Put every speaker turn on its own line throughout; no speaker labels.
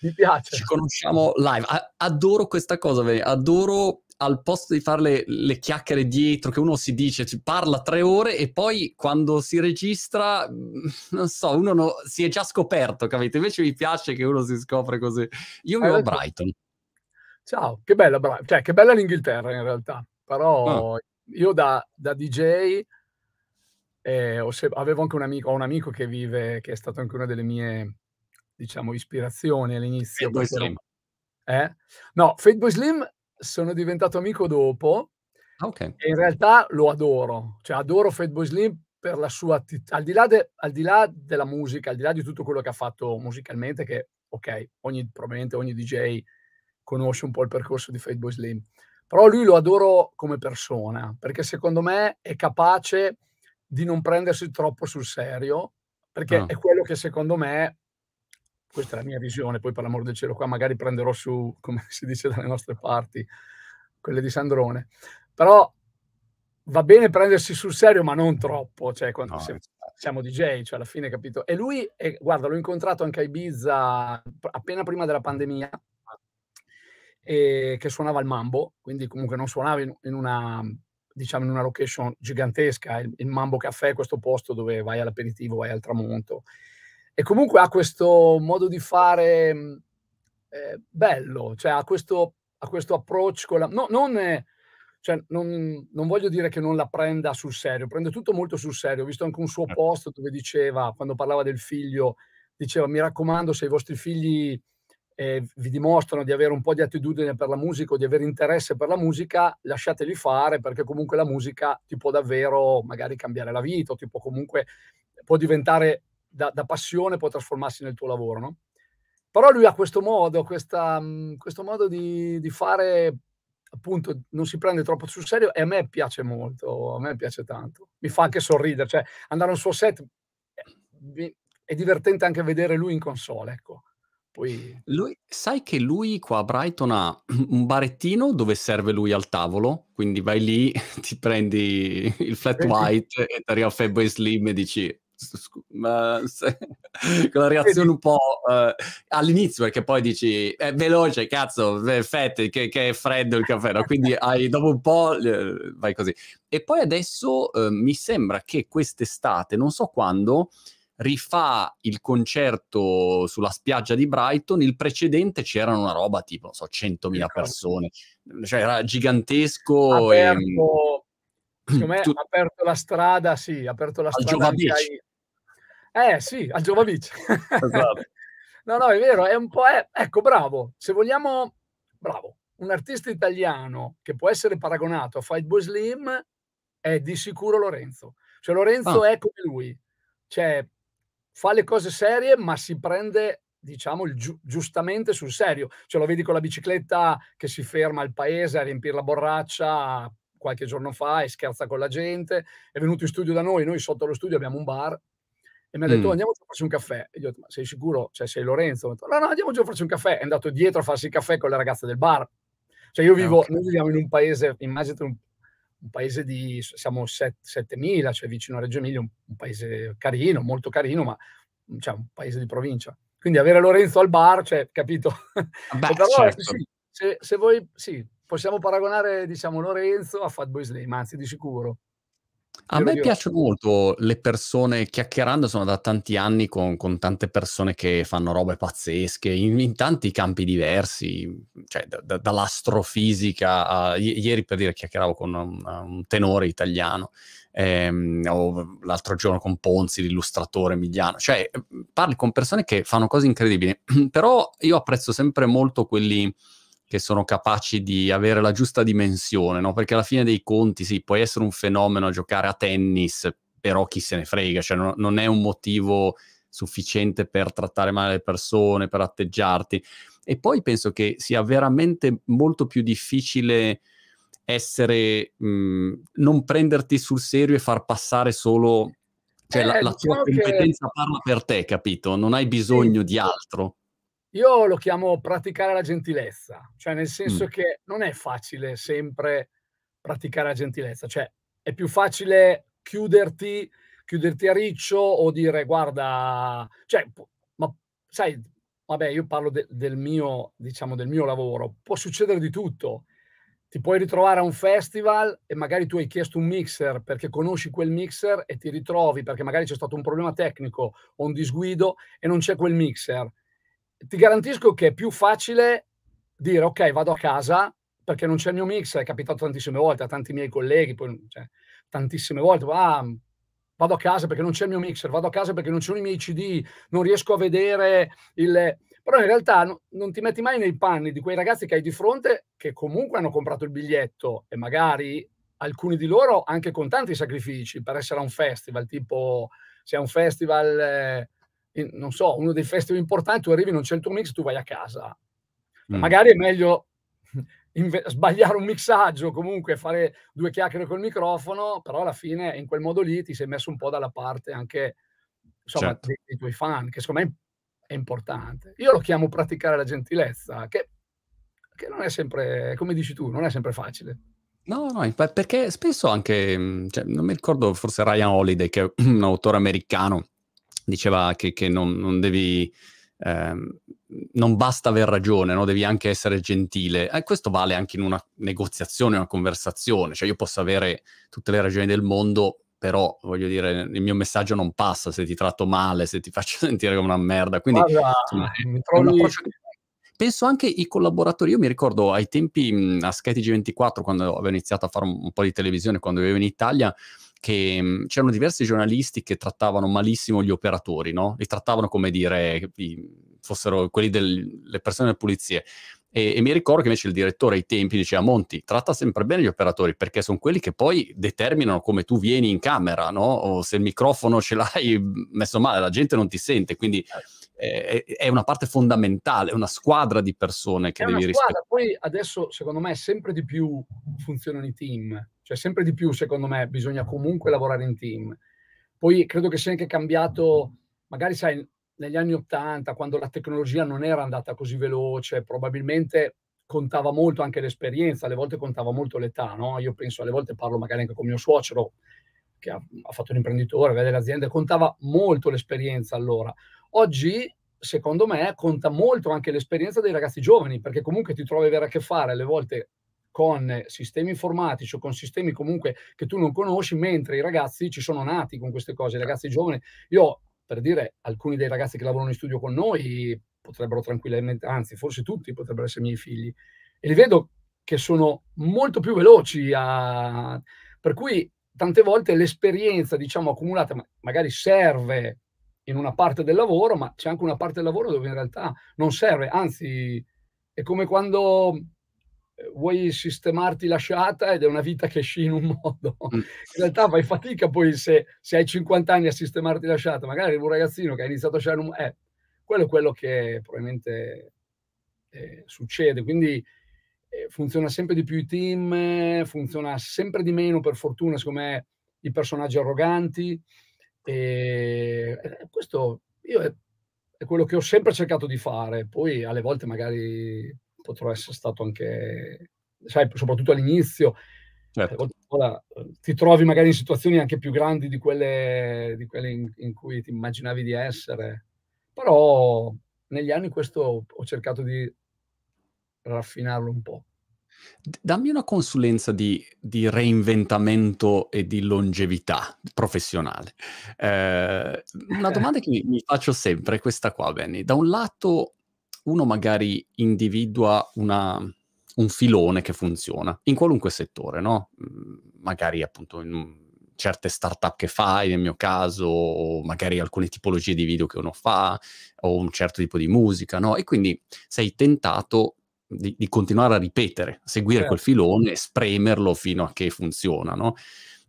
Mi piace. Ci conosciamo live. adoro questa cosa, adoro al posto di fare le, le chiacchiere dietro, che uno si dice, ci parla tre ore e poi quando si registra, mm, non so, uno no, si è già scoperto, capito? Invece mi piace che uno si scopre così. Io vivo a Brighton.
Ciao, che bella, Bra- cioè, che bella l'Inghilterra in realtà, però ah. io da, da DJ eh, se- avevo anche un amico, ho un amico che vive, che è stato anche una delle mie diciamo, ispirazione all'inizio. Fatboy Slim. Eh? No, Fatboy Slim sono diventato amico dopo ah, okay. e in realtà lo adoro. Cioè, adoro Fatboy Slim per la sua attitudine, al, di là al di là della musica, al di là di tutto quello che ha fatto musicalmente, che, ok, ogni, probabilmente ogni DJ conosce un po' il percorso di Fatboy Slim. Però lui lo adoro come persona, perché secondo me è capace di non prendersi troppo sul serio, perché ah. è quello che secondo me questa è la mia visione, poi per l'amor del cielo qua magari prenderò su, come si dice dalle nostre parti, quelle di Sandrone. Però va bene prendersi sul serio, ma non troppo, cioè quando no, siamo, esatto. siamo DJ, cioè alla fine, capito? E lui, eh, guarda, l'ho incontrato anche a Ibiza appena prima della pandemia, eh, che suonava il mambo, quindi comunque non suonava in, in una diciamo in una location gigantesca, il, il Mambo Caffè, questo posto dove vai all'aperitivo, vai al tramonto e comunque ha questo modo di fare mm, eh, bello, cioè ha questo, ha questo approccio con la... No, non, è, cioè, non, non, voglio dire che non la prenda sul serio, prende tutto molto sul serio. Ho visto anche un suo eh. post dove diceva, quando parlava del figlio, diceva mi raccomando se i vostri figli eh, vi dimostrano di avere un po' di attitudine per la musica o di avere interesse per la musica, lasciateli fare perché comunque la musica ti può davvero magari cambiare la vita o ti può comunque può diventare da, da passione può trasformarsi nel tuo lavoro, no? Però lui ha questo modo, questa, mm, questo modo di, di, fare, appunto, non si prende troppo sul serio e a me piace molto, a me piace tanto. Mi fa anche sorridere, cioè andare al suo set eh, è divertente anche vedere lui in console, ecco. Poi...
Lui, sai che lui qua a Brighton ha un barettino dove serve lui al tavolo, quindi vai lì, ti prendi il flat white e ti arriva Fatboy Slim e dici con la reazione un po' eh, all'inizio perché poi dici è eh, veloce cazzo fette che, che, è freddo il caffè no? quindi hai, dopo un po' vai così e poi adesso eh, mi sembra che quest'estate non so quando rifà il concerto sulla spiaggia di Brighton, il precedente c'era una roba tipo, non so, 100.000 certo. persone, cioè era gigantesco. Aperto, e, secondo me ha tu...
aperto la strada, sì, ha aperto la strada. Al Giovavecci, eh sì, al Giovavic. Esatto. no, no, è vero, è un po'... È... Ecco, bravo, se vogliamo... Bravo. Un artista italiano che può essere paragonato a Fight Boy Slim è di sicuro Lorenzo. Cioè Lorenzo ah. è come lui. Cioè, fa le cose serie, ma si prende diciamo gi- giustamente sul serio. Ce cioè, lo vedi con la bicicletta che si ferma al paese a riempire la borraccia qualche giorno fa e scherza con la gente. È venuto in studio da noi, noi sotto lo studio abbiamo un bar e mi ha detto mm. andiamoci a farci un caffè. E gli ho detto, ma sei sicuro? Cioè, sei Lorenzo? Detto, no, no, andiamoci a farci un caffè. È andato dietro a farsi il caffè con le ragazze del bar. Cioè, io ah, vivo, okay. noi viviamo in un paese, immaginate un, un paese di, siamo 7.000, cioè vicino a Reggio Emilia, un, un paese carino, molto carino, ma mhmm, cioè, un paese di provincia. Quindi avere Lorenzo al bar, cioè, capito? Ah, beh, però, eh, certo. sì, se, se, voi, sì, possiamo paragonare, diciamo, Lorenzo a Fatboy Slim, anzi, di sicuro. A me
piacciono molto le persone chiacchierando, sono da tanti anni con, con tante persone che fanno robe pazzesche in, in tanti campi diversi, cioè da, da, dall'astrofisica a, i, ieri per dire chiacchieravo con un, un tenore italiano ehm, o l'altro giorno con Ponzi, l'illustratore Emiliano, cioè ehm, parli con persone che fanno cose incredibili, però io apprezzo sempre molto quelli che sono capaci di avere la giusta dimensione, no? Perché alla fine dei conti, sì, puoi essere un fenomeno a giocare a tennis, però chi se ne frega, cioè no, non è un motivo sufficiente per trattare male le persone, per atteggiarti. E poi penso che sia veramente molto più difficile essere, mh, non prenderti sul serio e far passare solo, cioè eh, la, la diciamo tua competenza che... parla per te, capito? Non hai bisogno sì. di altro.
Io lo chiamo praticare la gentilezza, cioè nel senso mm. che non è facile sempre praticare la gentilezza, cioè è più facile chiuderti, chiuderti a riccio o dire guarda, cioè, ma sai, vabbè, io parlo de, del mio, diciamo, del mio lavoro, può succedere di tutto. Ti puoi ritrovare a un festival e magari tu hai chiesto un mixer perché conosci quel mixer e ti ritrovi perché magari c'è stato un problema tecnico o un disguido e non c'è quel mixer ti garantisco che è più facile dire ok, vado a casa perché non c'è il mio mix, è capitato tantissime volte a tanti miei colleghi, poi, cioè, tantissime volte, ah, vado a casa perché non c'è il mio mixer, vado a casa perché non ci sono i miei CD, non riesco a vedere il... Però in realtà no, non ti metti mai nei panni di quei ragazzi che hai di fronte che comunque hanno comprato il biglietto e magari alcuni di loro anche con tanti sacrifici per essere a un festival, tipo se è un festival... Eh, non so, uno dei festival importanti, tu arrivi non c'è il tuo mix, tu vai a casa. Mm. Magari è meglio sbagliare un mixaggio, comunque fare due chiacchiere col microfono, però alla fine in quel modo lì ti sei messo un po' dalla parte anche insomma, certo. dei, dei tuoi fan, che secondo me è importante. Io lo chiamo praticare la gentilezza, che, che non è sempre, come dici tu, non è sempre facile.
No, no, perché spesso anche, mm, cioè, non mi ricordo, forse Ryan Holiday, che è un autore americano, diceva che, che non, non, devi... Ehm, non basta aver ragione, no? devi anche essere gentile. Eh, questo vale anche in una negoziazione, una conversazione. Cioè, io posso avere tutte le ragioni del mondo, però voglio dire, il mio messaggio non passa se ti tratto male, se ti faccio sentire come una merda. Quindi Guarda, insomma,
trovi... un che...
Penso anche i collaboratori. Io mi ricordo ai tempi a a g 24 quando avevo iniziato a fare un, un po' di televisione, quando vivevo in Italia, che mm, c'erano diversi giornalisti che trattavano malissimo gli operatori, no? Li trattavano come dire fossero quelli delle persone delle pulizie. E, e, mi ricordo che invece il direttore ai tempi diceva Monti, tratta sempre bene gli operatori perché sono quelli che poi determinano come tu vieni in camera, no? O se il microfono ce l'hai mm, messo male, la gente non ti sente, quindi eh, è una parte fondamentale, è una squadra di persone che è devi rispettare.
Poi adesso secondo me sempre di più funzionano i team, cioè, sempre di più, secondo me, bisogna comunque lavorare in team. Poi credo che sia anche cambiato, magari sai, negli anni Ottanta, quando la tecnologia non era andata così veloce, probabilmente contava molto anche l'esperienza, alle volte contava molto l'età, no? Io penso, alle volte parlo magari anche con mio suocero, che ha, ha fatto imprenditore, vede l'azienda, contava molto l'esperienza allora. Oggi, secondo me, conta molto anche l'esperienza dei ragazzi giovani, perché comunque ti trovi a avere a che fare alle volte con sistemi informatici o con sistemi comunque che tu non conosci, mentre i ragazzi ci sono nati con queste cose, i ragazzi giovani. Io, per dire, alcuni dei ragazzi che lavorano in studio con noi potrebbero tranquillamente, anzi forse tutti potrebbero essere miei figli, e li vedo che sono molto più veloci a... Per cui tante volte l'esperienza, diciamo, accumulata magari serve in una parte del lavoro, ma c'è anche una parte del lavoro dove in realtà non serve, anzi è come quando vuoi sistemarti la sciata ed è una vita che sci in un modo. Mm. In realtà fai fatica poi se, se, hai 50 anni a sistemarti la sciata, magari un ragazzino che ha iniziato a sciare un... Eh, quello è quello che probabilmente eh, succede, quindi eh, funziona sempre di più i team, funziona sempre di meno per fortuna, secondo me, i personaggi arroganti e eh, questo io è, è quello che ho sempre cercato di fare, poi alle volte magari potrò essere stato anche, sai, soprattutto all'inizio, eh, certo. ora, ti trovi magari in situazioni anche più grandi di quelle, di quelle in, in, cui ti immaginavi di essere, però negli anni questo ho cercato di raffinarlo un po'.
Dammi una consulenza di, di reinventamento e di longevità professionale. Eh, una domanda che mi faccio sempre è questa qua, Benny. Da un lato uno magari individua una, un filone che funziona in qualunque settore, no? Mm, magari appunto in certe startup che fai, nel mio caso, o magari alcune tipologie di video che uno fa, o un certo tipo di musica, no? E quindi sei tentato di, di continuare a ripetere, seguire certo. quel filone e spremerlo fino a che funziona, no?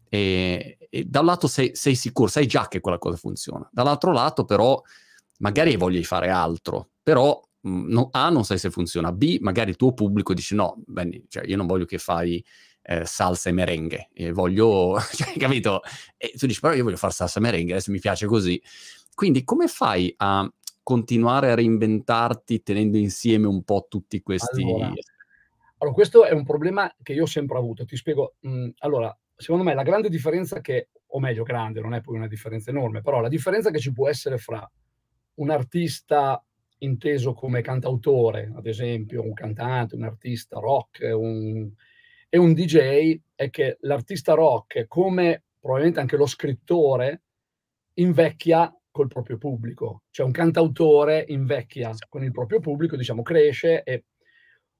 E, e da un lato sei, sei sicuro, sai già che quella cosa funziona, dall'altro lato però magari hai voglia di fare altro, però Mm, no, A, non sai se funziona, B, magari il tuo pubblico dice no, bene, cioè io non voglio che fai eh, salsa e merengue, e voglio, cioè, capito? E tu dici però io voglio fare salsa e merengue, adesso mi piace così. Quindi come fai a continuare a reinventarti tenendo insieme un po' tutti questi... Allora,
allora questo è un problema che io ho sempre avuto, ti spiego. Mh, mm, allora, secondo me la grande differenza che, o meglio grande, non è poi una differenza enorme, però la differenza che ci può essere fra un artista inteso come cantautore, ad esempio un cantante, un artista rock un, e un DJ, è che l'artista rock, come probabilmente anche lo scrittore, invecchia col proprio pubblico. Cioè un cantautore invecchia con il proprio pubblico, diciamo, cresce e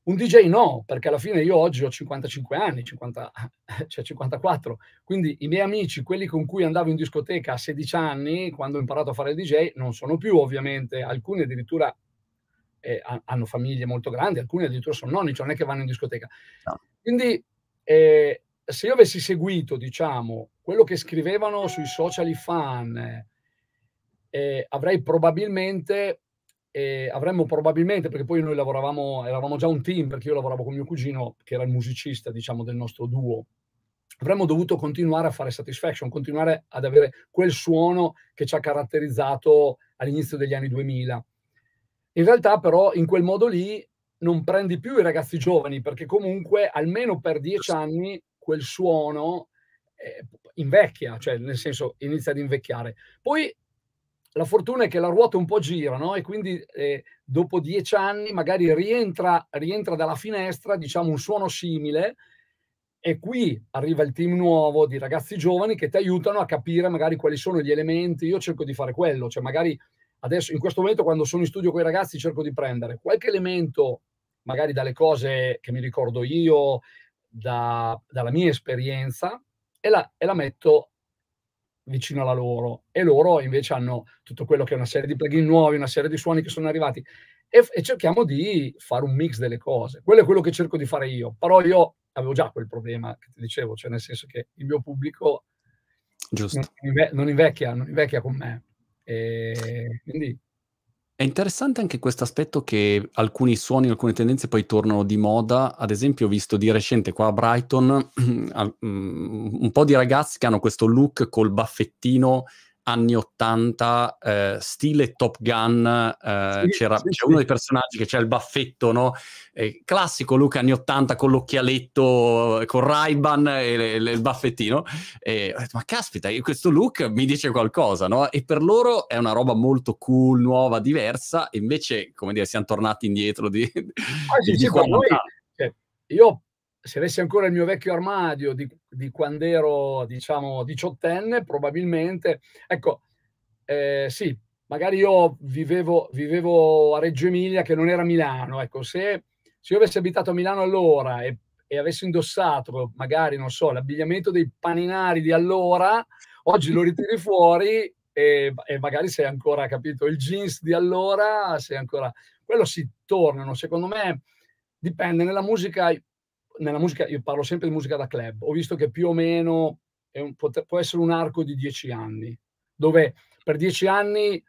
un DJ no, perché alla fine io oggi ho 55 anni, 50, cioè 54, quindi i miei amici, quelli con cui andavo in discoteca a 16 anni, quando ho imparato a fare il DJ, non sono più ovviamente, alcuni addirittura eh, hanno famiglie molto grandi, alcuni addirittura sono nonni, cioè non è che vanno in discoteca. No. Quindi eh, se io avessi seguito, diciamo, quello che scrivevano sui social i fan, eh, avrei probabilmente e avremmo probabilmente, perché poi noi lavoravamo, eravamo già un team, perché io lavoravo con mio cugino, che era il musicista, diciamo, del nostro duo, avremmo dovuto continuare a fare satisfaction, continuare ad avere quel suono che ci ha caratterizzato all'inizio degli anni 2000. In realtà però in quel modo lì non prendi più i ragazzi giovani, perché comunque almeno per dieci anni quel suono eh, invecchia, cioè nel senso inizia ad invecchiare. Poi la fortuna è che la ruota un po' gira, no? E quindi eh, dopo dieci anni magari rientra, rientra dalla finestra, diciamo, un suono simile e qui arriva il team nuovo di ragazzi giovani che ti aiutano a capire magari quali sono gli elementi. Io cerco di fare quello, cioè magari adesso in questo momento quando sono in studio con i ragazzi cerco di prendere qualche elemento magari dalle cose che mi ricordo io, da, dalla mia esperienza e la, e la metto vicino alla loro e loro invece hanno tutto quello che è una serie di plugin nuovi, una serie di suoni che sono arrivati e, e, cerchiamo di fare un mix delle cose. Quello è quello che cerco di fare io, però io avevo già quel problema che ti dicevo, cioè nel senso che il mio pubblico non, non, invecchia, non invecchia con me. E quindi
è interessante anche questo aspetto che alcuni suoni, alcune tendenze poi tornano di moda. Ad esempio, ho visto di recente qua a Brighton mm, un po' di ragazzi che hanno questo look col baffettino anni 80, eh, stile Top Gun, eh, sì, c'era, sì, c'è uno dei personaggi che c'è il baffetto, no? Eh, classico Luca anni 80 con l'occhialetto, con Ray-Ban e le, le, il baffettino. E ho detto, ma caspita, questo look mi dice qualcosa, no? E per loro è una roba molto cool, nuova, diversa, invece, come dire, siamo tornati indietro di... Ah, sì, di sì, cioè,
io se avessi ancora il mio vecchio armadio di, di quando ero, diciamo, diciottenne, probabilmente, ecco, eh, sì, magari io vivevo, vivevo, a Reggio Emilia che non era Milano, ecco, se, se io avessi abitato a Milano allora e, e avessi indossato, magari, non so, l'abbigliamento dei paninari di allora, oggi lo ritiri fuori e, e, magari sei ancora, capito, il jeans di allora, sei ancora... Quello si tornano, secondo me dipende, nella musica nella musica, io parlo sempre di musica da club, ho visto che più o meno un, può essere un arco di dieci anni, dove per dieci anni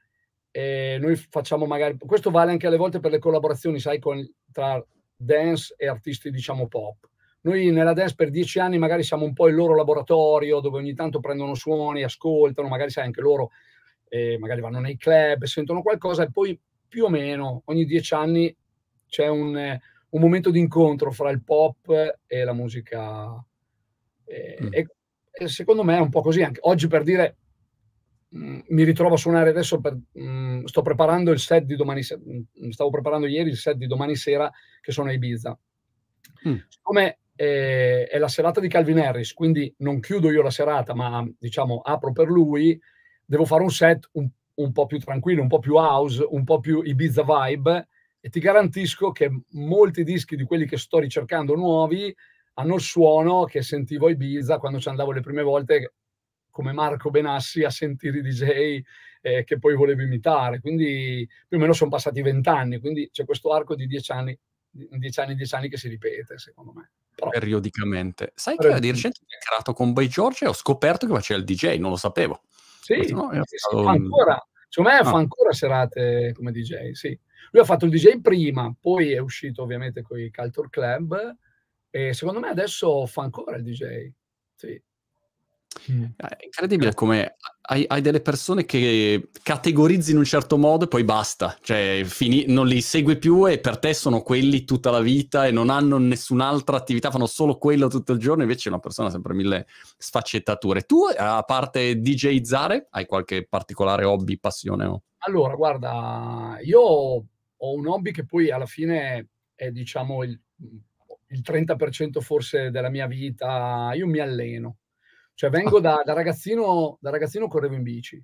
eh, noi facciamo magari, questo vale anche alle volte per le collaborazioni, sai, con, tra dance e artisti, diciamo, pop. Noi nella dance per dieci anni magari siamo un po' il loro laboratorio, dove ogni tanto prendono suoni, ascoltano, magari sai anche loro, eh, magari vanno nei club, sentono qualcosa e poi più o meno ogni dieci anni c'è un... Eh, un momento di incontro fra il pop e la musica. E, mm. e, e secondo me è un po' così anche. Oggi per dire, mh, mm, mi ritrovo a suonare adesso, per, mh, mm, sto preparando il set di domani sera, mm, stavo preparando ieri il set di domani sera che sono a Ibiza. Mm. Siccome è, eh, è la serata di Calvin Harris, quindi non chiudo io la serata, ma diciamo apro per lui, devo fare un set un, un po' più tranquillo, un po' più house, un po' più Ibiza vibe e ti garantisco che molti dischi di quelli che sto ricercando nuovi hanno il suono che sentivo a Ibiza quando ci andavo le prime volte come Marco Benassi a sentire i DJ eh, che poi volevo imitare. Quindi più o meno sono passati vent'anni, quindi c'è questo arco di dieci anni, dieci anni, dieci anni che si ripete, secondo me.
Però, periodicamente. Sai però che di recente ho creato con By George e ho scoperto che faceva il DJ, non lo sapevo.
Sì, no, sì, stato... sì fa ancora, secondo me ah. fa ancora serate come DJ, sì. Lui ha fatto il DJ prima, poi è uscito ovviamente con i Culture Club e secondo me adesso fa ancora il DJ. Sì.
Mm. Eh, è incredibile come hai, hai, delle persone che categorizzi in un certo modo e poi basta, cioè fini, non li segui più e per te sono quelli tutta la vita e non hanno nessun'altra attività, fanno solo quello tutto il giorno, invece è una persona sempre mille sfaccettature. Tu, a parte DJizzare, hai qualche particolare hobby, passione o...
Allora, guarda, io ho un hobby che poi alla fine è, diciamo, il, il 30% forse della mia vita. Io mi alleno. Cioè, vengo da, da ragazzino, da ragazzino correvo in bici.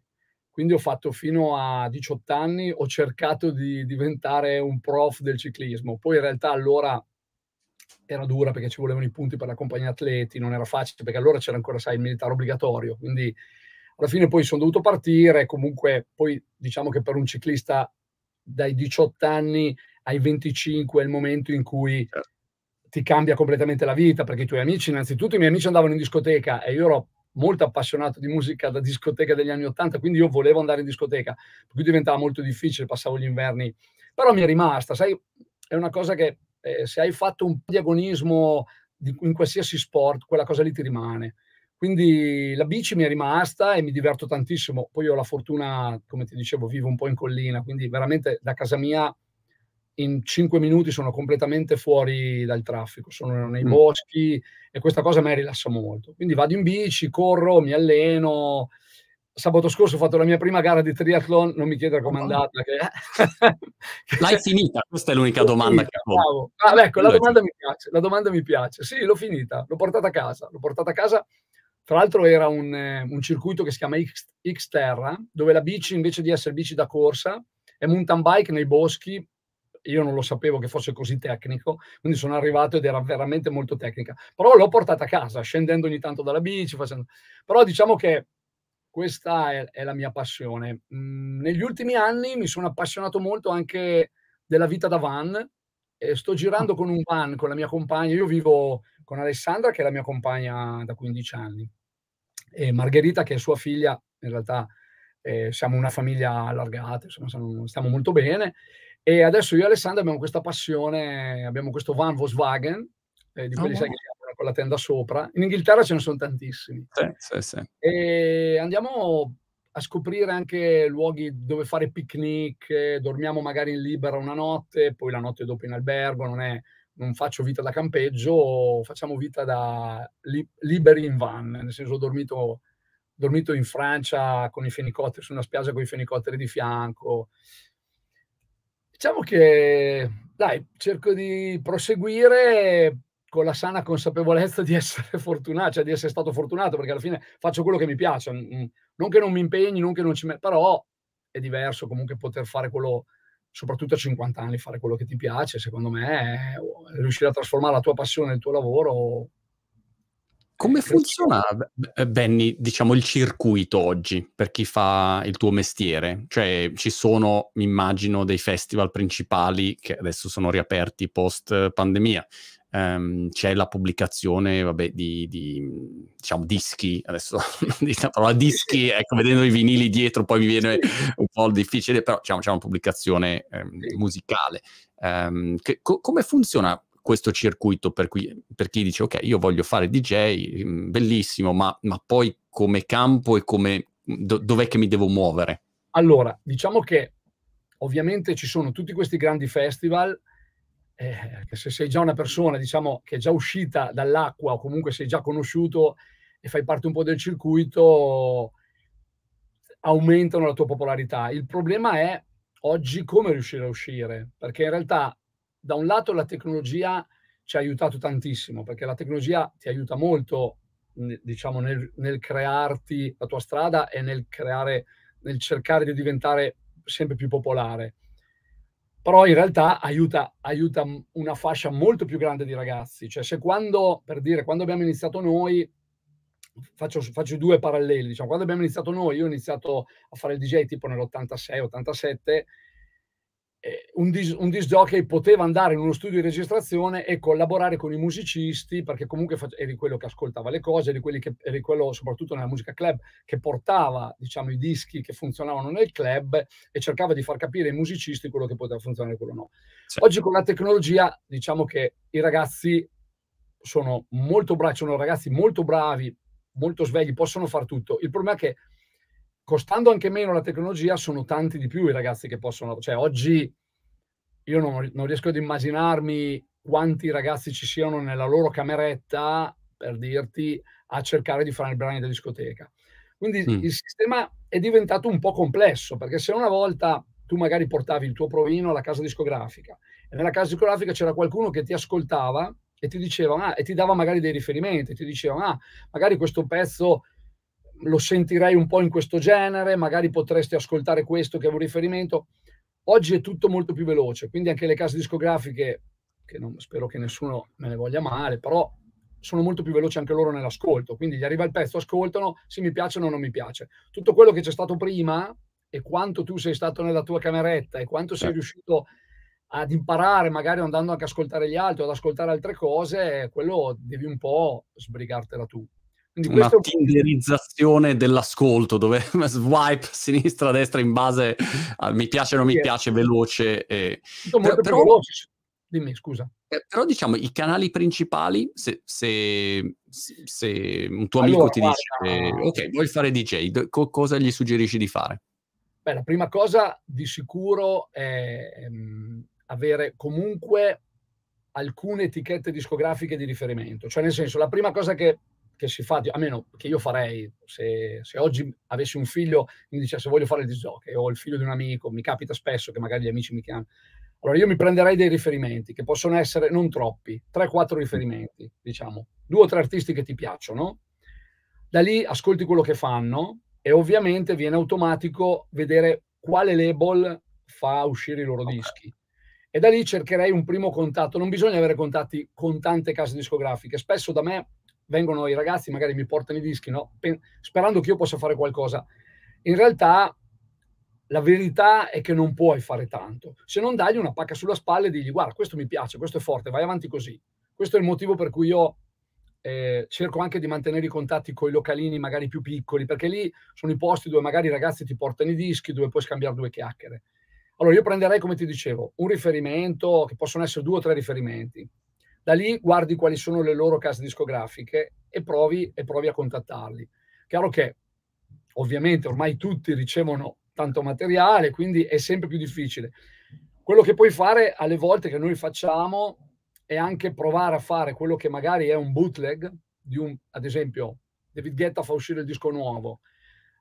Quindi ho fatto fino a 18 anni, ho cercato di diventare un prof del ciclismo. Poi in realtà allora era dura perché ci volevano i punti per la compagnia atleti, non era facile perché allora c'era ancora, sai, il militare obbligatorio, quindi alla fine poi sono dovuto partire, comunque poi diciamo che per un ciclista dai 18 anni ai 25 è il momento in cui certo. ti cambia completamente la vita, perché i tuoi amici, innanzitutto i miei amici andavano in discoteca e io ero molto appassionato di musica da discoteca degli anni 80, quindi io volevo andare in discoteca, per cui diventava molto difficile, passavo gli inverni, però mi è rimasta, sai, è una cosa che eh, se hai fatto un po' di agonismo in qualsiasi sport, quella cosa lì ti rimane. Quindi la bici mi è rimasta e mi diverto tantissimo. Poi ho la fortuna, come ti dicevo, vivo un po' in collina, quindi veramente da casa mia in cinque minuti sono completamente fuori dal traffico, sono nei mm. boschi e questa cosa mi rilassa molto. Quindi vado in bici, corro, mi alleno. Sabato scorso ho fatto la mia prima gara di triathlon, non mi chiedere com'è andata. Che... L'hai finita? Questa
è l'unica domanda finita, che ho.
Ah, ecco, la domanda, mi piace, la domanda mi piace. Sì, l'ho finita, l'ho portata a casa, l'ho portata a casa tra l'altro era un, eh, un, circuito che si chiama X, Terra, dove la bici invece di essere bici da corsa è mountain bike nei boschi. Io non lo sapevo che fosse così tecnico, quindi sono arrivato ed era veramente molto tecnica. Però l'ho portata a casa, scendendo ogni tanto dalla bici, facendo... Però diciamo che questa è, è, la mia passione. Mm, negli ultimi anni mi sono appassionato molto anche della vita da van, eh, sto girando con un van, con la mia compagna, io vivo con Alessandra che è la mia compagna da 15 anni e Margherita che è sua figlia, in realtà eh, siamo una famiglia allargata, insomma stiamo molto bene e adesso io e Alessandra abbiamo questa passione, abbiamo questo van Volkswagen, eh, di ah, quelli oh, sai che con la tenda sopra, in Inghilterra ce ne sono tantissimi. Sì, sì, sì. E andiamo a scoprire anche luoghi dove fare picnic, dormiamo magari in libera una notte, poi la notte dopo in albergo, non, è, non faccio vita da campeggio, facciamo vita da li, liberi in van, nel senso ho dormito, dormito in Francia con i fenicotteri, su una spiaggia con i fenicotteri di fianco. Diciamo che, dai, cerco di proseguire con la sana consapevolezza di essere fortunato, cioè di essere stato fortunato, perché alla fine faccio quello che mi piace, mm, mm. non che non mi impegni, non che non ci metta, però è diverso comunque poter fare quello, soprattutto a 50 anni, fare quello che ti piace, secondo me, riuscire a trasformare la tua passione nel tuo lavoro.
Come funziona, Benny, diciamo, il circuito oggi per chi fa il tuo mestiere? Cioè, ci sono, mi immagino, dei festival principali che adesso sono riaperti post pandemia, ehm, c'è la pubblicazione vabbè, di, di diciamo, dischi, adesso la parola dischi, ecco, vedendo i vinili dietro poi mi viene un po' difficile, però diciamo, c'è una pubblicazione ehm, musicale. Ehm, che, co- come funziona questo circuito per, cui, per, chi dice ok io voglio fare DJ, mm, bellissimo, ma, ma poi come campo e come, do, dov'è che mi devo muovere?
Allora, diciamo che ovviamente ci sono tutti questi grandi festival eh, se sei già una persona, diciamo, che è già uscita dall'acqua o comunque sei già conosciuto e fai parte un po' del circuito, aumentano la tua popolarità. Il problema è oggi come riuscire a uscire, perché in realtà da un lato la tecnologia ci ha aiutato tantissimo, perché la tecnologia ti aiuta molto, diciamo, nel, nel crearti la tua strada e nel creare, nel cercare di diventare sempre più popolare però in realtà aiuta, aiuta, una fascia molto più grande di ragazzi. Cioè, se quando, per dire, quando abbiamo iniziato noi, faccio, faccio due paralleli, diciamo, quando abbiamo iniziato noi, io ho iniziato a fare il DJ tipo nell'86-87, eh, un, dis, un disc jockey poteva andare in uno studio di registrazione e collaborare con i musicisti perché comunque eri quello che ascoltava le cose, eri, che, eri quello soprattutto nella musica club che portava diciamo, i dischi che funzionavano nel club e cercava di far capire ai musicisti quello che poteva funzionare e quello no. Sì. Oggi con la tecnologia diciamo che i ragazzi sono molto bravi, sono ragazzi molto bravi, molto svegli, possono far tutto. Il problema è che costando anche meno la tecnologia, sono tanti di più i ragazzi che possono... Cioè, oggi io non, non riesco ad immaginarmi quanti ragazzi ci siano nella loro cameretta, per dirti, a cercare di fare il brano da discoteca. Quindi mm. il sistema è diventato un po' complesso, perché se una volta tu magari portavi il tuo provino alla casa discografica e nella casa discografica c'era qualcuno che ti ascoltava e ti diceva, ah, e ti dava magari dei riferimenti, ti diceva, ah, magari questo pezzo lo sentirei un po' in questo genere, magari potresti ascoltare questo che è un riferimento. Oggi è tutto molto più veloce, quindi anche le case discografiche, che non, spero che nessuno me ne voglia male, però sono molto più veloci anche loro nell'ascolto, quindi gli arriva il pezzo, ascoltano, se mi piace o non mi piace. Tutto quello che c'è stato prima e quanto tu sei stato nella tua cameretta e quanto sei certo. riuscito ad imparare, magari andando anche ad ascoltare gli altri, ad ascoltare altre cose, quello devi un po' sbrigartela tu. Quindi
una tinderizzazione dell'ascolto dove swipe sinistra, destra in base a mi piace o non mi piace, veloce. E...
molto però, però... Dimmi, scusa.
Eh, però diciamo, i canali principali, se, se, se un tuo allora, amico ti guarda... dice, ok, vuoi fare DJ, co- cosa gli suggerisci di fare?
Beh, la prima cosa di sicuro è mh, ehm, avere comunque alcune etichette discografiche di riferimento. Cioè, nel senso, la prima cosa che che si fa, a meno che io farei, se, se oggi avessi un figlio mi dicesse voglio fare il disjockey o il figlio di un amico, mi capita spesso che magari gli amici mi chiamano, allora io mi prenderei dei riferimenti che possono essere non troppi, 3-4 riferimenti, diciamo, due o tre artisti che ti piacciono. Da lì ascolti quello che fanno e ovviamente viene automatico vedere quale label fa uscire i loro okay. dischi. E da lì cercherei un primo contatto. Non bisogna avere contatti con tante case discografiche. Spesso da me vengono i ragazzi, magari mi portano i dischi, no? sperando che io possa fare qualcosa. In realtà la verità è che non puoi fare tanto, se non dagli una pacca sulla spalla e digli guarda, questo mi piace, questo è forte, vai avanti così. Questo è il motivo per cui io eh, cerco anche di mantenere i contatti con i localini magari più piccoli, perché lì sono i posti dove magari i ragazzi ti portano i dischi, dove puoi scambiare due chiacchiere. Allora io prenderei, come ti dicevo, un riferimento, che possono essere due o tre riferimenti. Da lì guardi quali sono le loro case discografiche e provi, e provi a contattarli. Chiaro che ovviamente ormai tutti ricevono tanto materiale, quindi è sempre più difficile. Quello che puoi fare alle volte che noi facciamo è anche provare a fare quello che magari è un bootleg di un, ad esempio, David Guetta fa uscire il disco nuovo.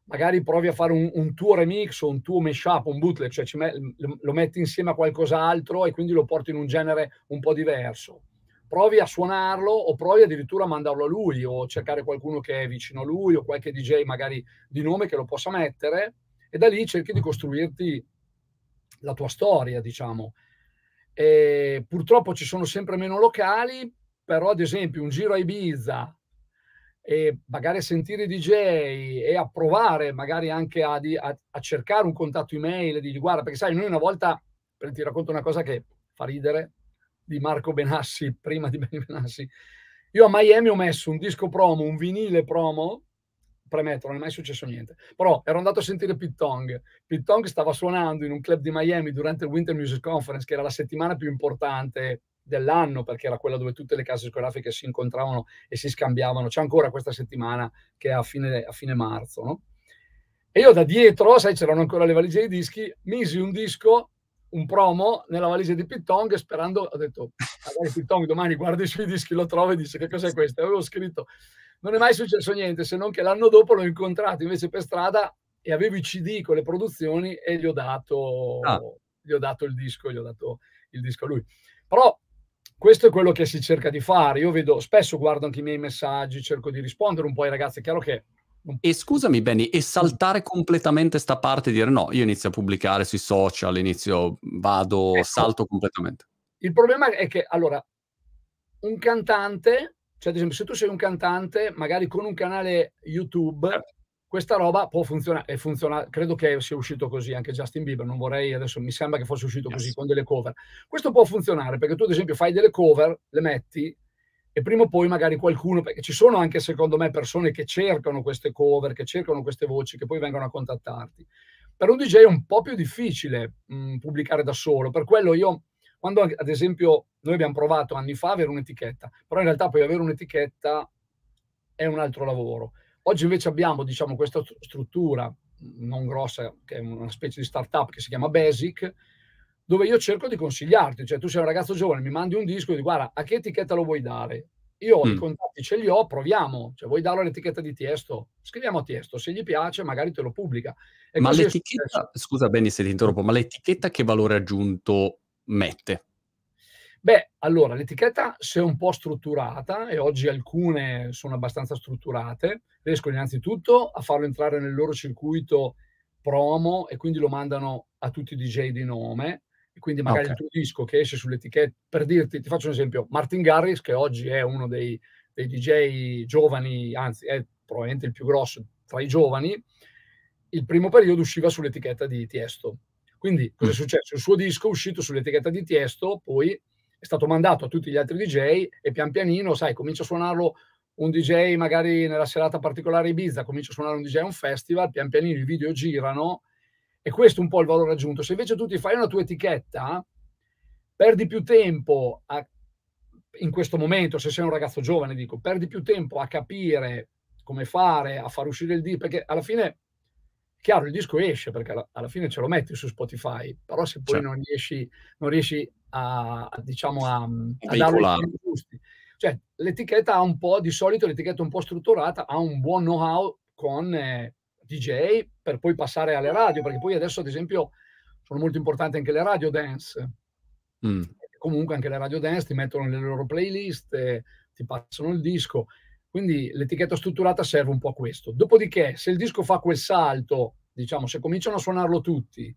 Magari provi a fare un, un tuo remix o un tuo mashup, un bootleg, cioè me, lo metti insieme a qualcos'altro e quindi lo porti in un genere un po' diverso provi a suonarlo o provi addirittura a mandarlo a lui o cercare qualcuno che è vicino a lui o qualche DJ magari di nome che lo possa mettere e da lì cerchi di costruirti la tua storia, diciamo. E purtroppo ci sono sempre meno locali, però ad esempio un giro a Ibiza e magari a sentire DJ e a provare magari anche a, di, a, a cercare un contatto email e di guarda perché sai noi una volta, per ti racconto una cosa che fa ridere, di Marco Benassi, prima di Benassi, io a Miami ho messo un disco promo, un vinile promo, premetto, non è mai successo niente, però ero andato a sentire Pit Tong, Pit Tong stava suonando in un club di Miami durante il Winter Music Conference, che era la settimana più importante dell'anno, perché era quella dove tutte le case discografiche si incontravano e si scambiavano, c'è ancora questa settimana che è a fine, a fine marzo, no? E io da dietro, sai, c'erano ancora le valigie dei dischi, misi un disco un promo nella valigia di Pittong sperando, ho detto, magari Pittong domani guardi i suoi dischi, lo trova e dice che cos'è questo? Avevo scritto, non è mai successo niente se non che l'anno dopo l'ho incontrato invece per strada e avevo i CD con le produzioni e gli ho dato, ah. gli ho dato il disco, gli ho dato il disco a lui. Però questo è quello che si cerca di fare. Io vedo, spesso guardo anche i miei messaggi, cerco di rispondere un po' ai ragazzi. È chiaro che
e scusami Benny, e saltare completamente sta parte e dire no, io inizio a pubblicare sui social, inizio, vado, ecco. salto completamente.
Il problema è che, allora, un cantante, cioè ad esempio se tu sei un cantante, magari con un canale YouTube, eh. questa roba può funzionare, funziona, credo che sia uscito così anche Justin Bieber, non vorrei adesso, mi sembra che fosse uscito yes. così, con delle cover. Questo può funzionare perché tu ad esempio fai delle cover, le metti, e prima o poi magari qualcuno, perché ci sono anche secondo me persone che cercano queste cover, che cercano queste voci, che poi vengono a contattarti. Per un DJ è un po' più difficile mh, mm, pubblicare da solo, per quello io, quando ad esempio noi abbiamo provato anni fa avere un'etichetta, però in realtà poi avere un'etichetta è un altro lavoro. Oggi invece abbiamo diciamo, questa struttura non grossa, che è una specie di startup che si chiama Basic, dove io cerco di consigliarti, cioè tu sei un ragazzo giovane, mi mandi un disco e dici guarda a che etichetta lo vuoi dare? Io mm. i contatti ce li ho, proviamo, cioè vuoi darlo all'etichetta di Tiesto? Scriviamo a Tiesto, se gli piace magari te lo pubblica. E ma l'etichetta,
scusa Benny se ti interrompo, ma l'etichetta che valore aggiunto mette?
Beh, allora l'etichetta se è un po' strutturata e oggi alcune sono abbastanza strutturate, riescono innanzitutto a farlo entrare nel loro circuito promo e quindi lo mandano a tutti i DJ di nome e quindi ah, magari okay. il tuo disco che esce sull'etichetta, per dirti, ti faccio un esempio, Martin Garris che oggi è uno dei, dei DJ giovani, anzi è probabilmente il più grosso tra i giovani, il primo periodo usciva sull'etichetta di Tiesto. Quindi cosa è mm. successo? Il suo disco è uscito sull'etichetta di Tiesto, poi è stato mandato a tutti gli altri DJ e pian pianino, sai, comincia a suonarlo un DJ magari nella serata particolare Ibiza, comincia a suonare un DJ a un festival, pian pianino i video girano e questo è un po' il valore aggiunto. Se invece tu ti fai una tua etichetta, perdi più tempo a, in questo momento, se sei un ragazzo giovane, dico, perdi più tempo a capire come fare, a far uscire il disco, perché alla fine, chiaro, il disco esce, perché alla, alla fine ce lo metti su Spotify, però se poi certo. non, riesci, non riesci a, a diciamo, a, mm, a darlo giusti. Cioè, l'etichetta ha un po', di solito l'etichetta un po' strutturata, ha un buon know-how con... Eh, DJ per poi passare alle radio, perché poi adesso ad esempio sono molto importanti anche le radio dance. Mm. Comunque anche le radio dance ti mettono nelle loro playlist, eh, ti passano il disco. Quindi l'etichetta strutturata serve un po' a questo. Dopodiché, se il disco fa quel salto, diciamo, se cominciano a suonarlo tutti,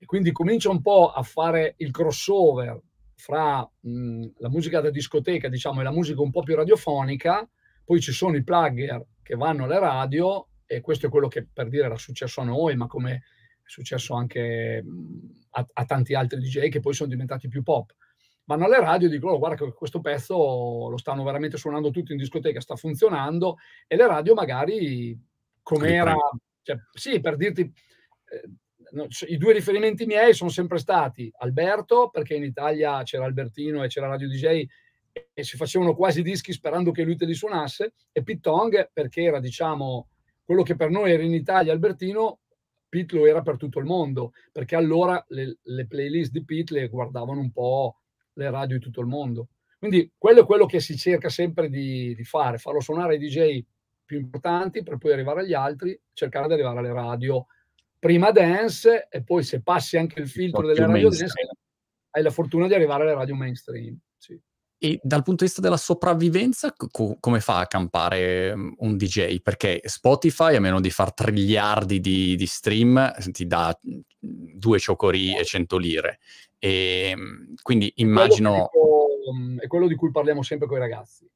e quindi comincia un po' a fare il crossover fra mh, mm, la musica da discoteca, diciamo, e la musica un po' più radiofonica, poi ci sono i plugger che vanno alle radio e questo è quello che per dire era successo a noi, ma come è successo anche mhmm, a, a tanti altri DJ che poi sono diventati più pop. Vanno alle radio e dicono oh, guarda questo pezzo lo stanno veramente suonando tutti in discoteca, sta funzionando e le radio magari com'era, cioè, sì per dirti, eh, no, i due riferimenti miei sono sempre stati Alberto perché in Italia c'era Albertino e c'era Radio DJ e si facevano quasi dischi sperando che lui te li suonasse e Pittong perché era diciamo quello che per noi era in Italia Albertino, Pete lo era per tutto il mondo, perché allora le, le playlist di Pete le guardavano un po' le radio di tutto il mondo. Quindi quello è quello che si cerca sempre di, di fare, farlo suonare ai DJ più importanti per poi arrivare agli altri, cercare di arrivare alle radio prima dance e poi se passi anche il filtro delle radio mainstream. dance hai la fortuna di arrivare alle radio mainstream. Sì.
E dal punto di vista della sopravvivenza, co- come fa a campare mm, un DJ? Perché Spotify, a meno di far triliardi di, di stream, eh, ti dà mm, due ciocori e cento lire. E, mm, quindi immagino...
Quello è quello di cui parliamo sempre con i ragazzi.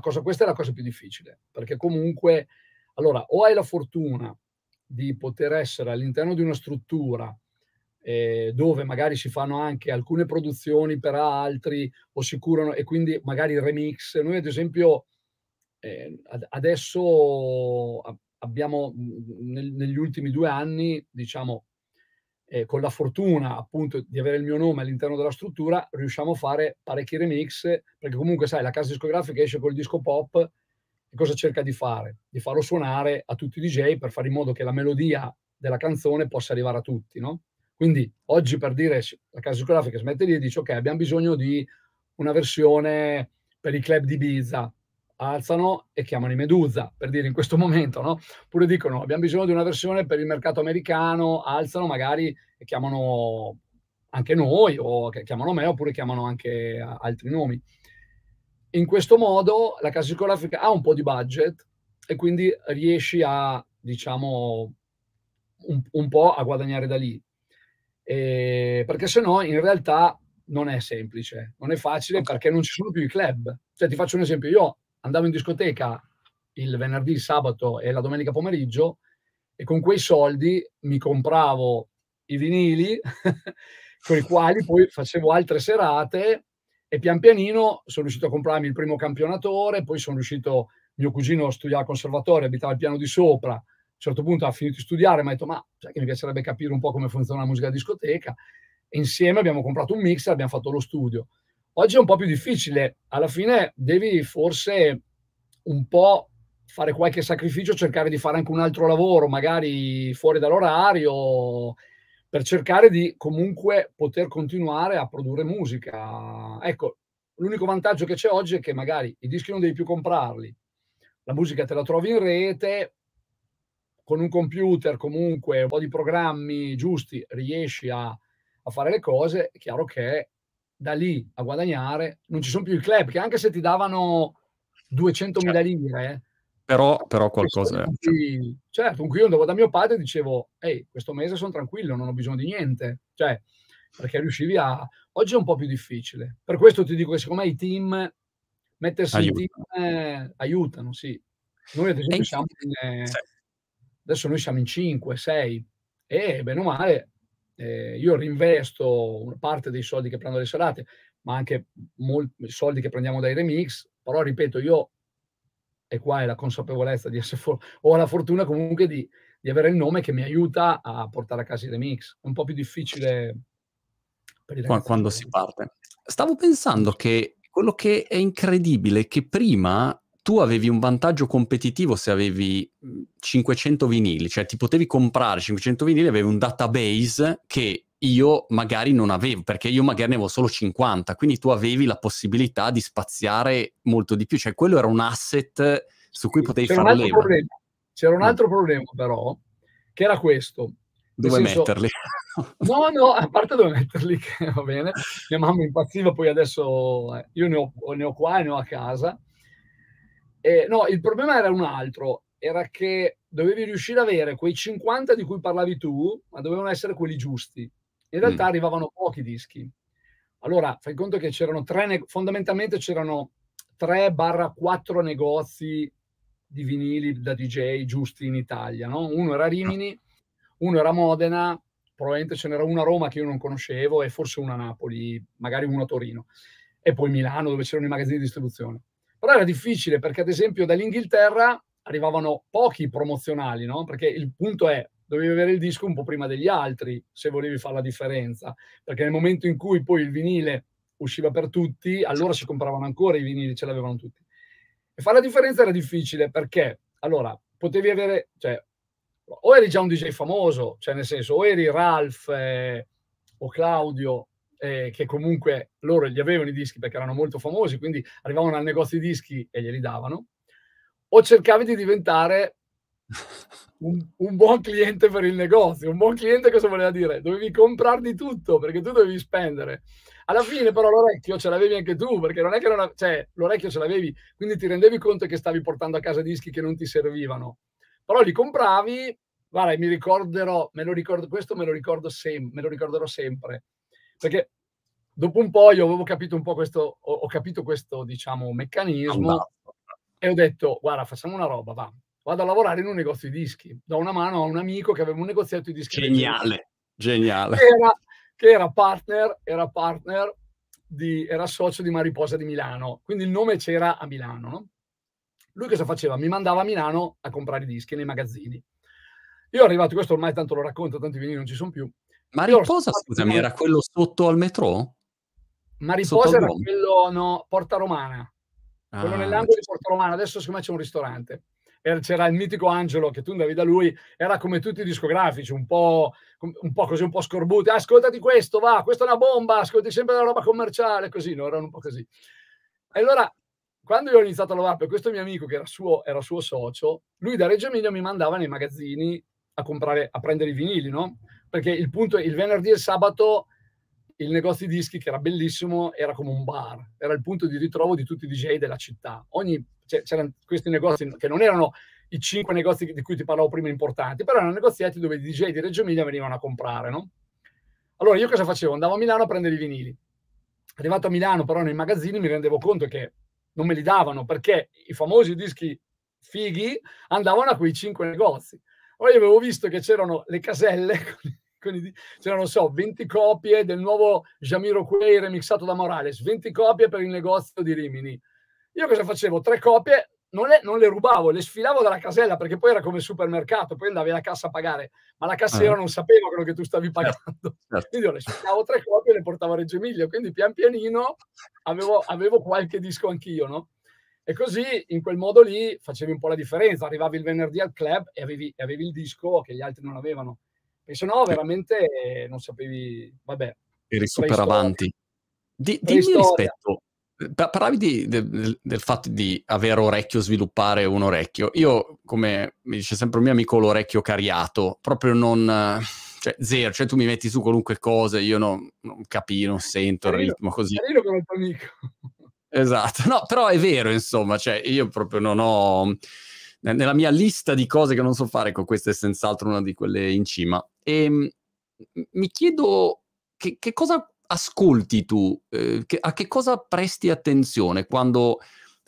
Cosa, questa è la cosa più difficile, perché comunque, allora, o hai la fortuna di poter essere all'interno di una struttura eh, dove magari si fanno anche alcune produzioni per altri o si curano e quindi magari remix. Noi ad esempio eh, adesso abbiamo nel, negli ultimi due anni, diciamo, eh, con la fortuna appunto di avere il mio nome all'interno della struttura, riusciamo a fare parecchi remix, perché comunque sai, la casa discografica esce col disco pop e cosa cerca di fare? Di farlo suonare a tutti i DJ per fare in modo che la melodia della canzone possa arrivare a tutti, no? Quindi oggi per dire la casa discografica smette lì e dice ok abbiamo bisogno di una versione per i club di Ibiza, alzano e chiamano i Medusa, per dire in questo momento, no? Oppure dicono abbiamo bisogno di una versione per il mercato americano, alzano magari e chiamano anche noi o chiamano me oppure chiamano anche altri nomi. In questo modo la casa discografica ha un po' di budget e quindi riesci a, diciamo, un, un po' a guadagnare da lì eh, perché se no in realtà non è semplice, non è facile perché non ci sono più i club. Cioè, ti faccio un esempio, io andavo in discoteca il venerdì, il sabato e la domenica pomeriggio e con quei soldi mi compravo i vinili con i quali poi facevo altre serate e pian pianino sono riuscito a comprarmi il primo campionatore, poi sono riuscito, mio cugino studiava al conservatorio, abitava al piano di sopra, un certo punto ha finito di studiare, mi ha detto ma sai che mi piacerebbe capire un po' come funziona la musica discoteca e insieme abbiamo comprato un mixer, abbiamo fatto lo studio. Oggi è un po' più difficile, alla fine devi forse un po' fare qualche sacrificio, cercare di fare anche un altro lavoro, magari fuori dall'orario, per cercare di comunque poter continuare a produrre musica. Ecco, l'unico vantaggio che c'è oggi è che magari i dischi non devi più comprarli, la musica te la trovi in rete, con un computer comunque, un po' di programmi giusti, riesci a, a fare le cose, è chiaro che da lì a guadagnare non ci sono più i club, che anche se ti davano 200.000 certo. lire, eh,
però, eh, però qualcosa...
Mesi, certo, comunque io andavo da mio padre e dicevo, ehi, questo mese sono tranquillo, non ho bisogno di niente, cioè, perché riuscivi a... Oggi è un po' più difficile, per questo ti dico che secondo me i team, mettersi aiutano. in team, eh, aiutano, sì. Noi ad esempio siamo in... Eh, certo adesso noi siamo in 5, 6 e bene o male eh, io rinvesto una parte dei soldi che prendo le serate, ma anche molti soldi che prendiamo dai remix, però ripeto io e qua è la consapevolezza di essere for- ho la fortuna comunque di, di, avere il nome che mi aiuta a portare a casa i remix. È un po' più difficile per i ragazzi.
Quando si parte. Stavo pensando che quello che è incredibile è che prima tu avevi un vantaggio competitivo se avevi 500 vinili, cioè ti potevi comprare 500 vinili, avevi un database che io magari non avevo, perché io magari ne avevo solo 50, quindi tu avevi la possibilità di spaziare molto di più, cioè quello era un asset su cui potevi fare leva. Problema.
C'era un mm. altro mm. problema però, che era questo. Dove senso, metterli? no, no, a parte dove metterli, che va bene. Mia mamma impazziva, poi adesso eh, io ne ho, ne ho qua e ne ho a casa eh, no, il problema era un altro, era che dovevi riuscire ad avere quei 50 di cui parlavi tu, ma dovevano essere quelli giusti. In realtà mm. arrivavano pochi dischi. Allora, fai conto che c'erano tre, ne- fondamentalmente c'erano 3-4 negozi di vinili da DJ giusti in Italia, no? Uno era Rimini, uno era Modena, probabilmente ce n'era uno a Roma che io non conoscevo e forse uno a Napoli, magari uno a Torino. E poi Milano dove c'erano i magazzini di distribuzione. Però era difficile perché, ad esempio, dall'Inghilterra arrivavano pochi promozionali, no? Perché il punto è, dovevi avere il disco un po' prima degli altri se volevi fare la differenza, perché nel momento in cui poi il vinile usciva per tutti, allora si compravano ancora i vinili, ce l'avevano tutti. E fare la differenza era difficile perché, allora, potevi avere, cioè, o eri già un DJ famoso, cioè nel senso, o eri Ralph eh, o Claudio eh, che comunque loro gli avevano i dischi perché erano molto famosi, quindi arrivavano al negozio di dischi e glieli davano, o cercavi di diventare un, un, buon cliente per il negozio. Un buon cliente cosa voleva dire? Dovevi comprarti tutto perché tu dovevi spendere. Alla fine però l'orecchio ce l'avevi anche tu perché non è che non a... cioè, l'orecchio ce l'avevi, quindi ti rendevi conto che stavi portando a casa dischi che non ti servivano. Però li compravi, guarda, mi ricorderò, me lo ricordo, questo me lo ricordo sempre, me lo ricorderò sempre perché dopo un po' io avevo capito un po' questo, ho, ho capito questo, diciamo, meccanismo Andà. e ho detto, guarda, facciamo una roba, va. Vado a lavorare in un negozio di dischi. Do una mano a un amico che aveva un negozietto di dischi. Geniale,
geniale. Che era,
che era partner, era partner di, era socio di Mariposa di Milano. Quindi il nome c'era a Milano, no? Lui cosa faceva? Mi mandava a Milano a comprare i dischi nei magazzini. Io arrivato, questo ormai tanto lo racconto, tanti vini non ci sono più.
Mariposa, scusami, era quello sotto al metro?
Mariposa era quello, no, Porta Romana.
Ah, quello nell'angolo
c'è. di Porta Romana. Adesso secondo me c'è un ristorante. Er, c'era il mitico Angelo che tu andavi da lui, era come tutti i discografici, un po', un po così, un po' scorbuti. Ascoltati questo, va, questa è una bomba, ascolti sempre la roba commerciale, così, no? Erano un po' così. allora quando io ho iniziato a lavorare per questo mio amico che era suo, era suo, socio, lui da Reggio Emilia mi mandava nei magazzini a comprare, a prendere i vinili, no? perché il punto è il venerdì e il sabato il negozio di dischi che era bellissimo era come un bar, era il punto di ritrovo di tutti i DJ della città. Ogni, cioè, c'erano questi negozi che non erano i cinque negozi di cui ti parlavo prima importanti, però erano negoziati dove i DJ di Reggio Emilia venivano a comprare, no? Allora io cosa facevo? Andavo a Milano a prendere i vinili. Arrivato a Milano però nei magazzini mi rendevo conto che non me li davano perché i famosi dischi fighi andavano a quei cinque negozi. Poi avevo visto che c'erano le caselle, quindi c'erano, so, 20 copie del nuovo Jamiro Quay remixato da Morales, 20 copie per il negozio di Rimini. Io cosa facevo? Tre copie, non le, non le rubavo, le sfilavo dalla casella perché poi era come supermercato, poi andavi alla cassa a pagare, ma la cassiera ah. non sapeva quello che tu stavi certo, pagando. Certo. Quindi io le sfilavo tre copie e le portavo a Reggio Emilia, quindi pian pianino avevo, avevo qualche disco anch'io, no? E così, in quel modo lì, facevi un po' la differenza. Arrivavi il venerdì al club e avevi, avevi il disco che gli altri non avevano. E se no, veramente eh, non sapevi... Vabbè.
Eri super avanti.
Di, dimmi rispetto...
Parlavi di, de, del fatto di avere orecchio, sviluppare un orecchio. Io, come mi dice sempre un mio amico, l'orecchio cariato, proprio non... Cioè, zero, cioè tu mi metti su qualunque cosa, io non, non capisco, non sento il ritmo, così.
Carino come il tuo amico.
Esatto, no, però è vero, insomma, cioè io proprio non ho nella mia lista di cose che non so fare, ecco, questa è senz'altro una di quelle in cima. E ehm, mi chiedo che, che, cosa ascolti tu, eh, che, a che cosa presti attenzione quando,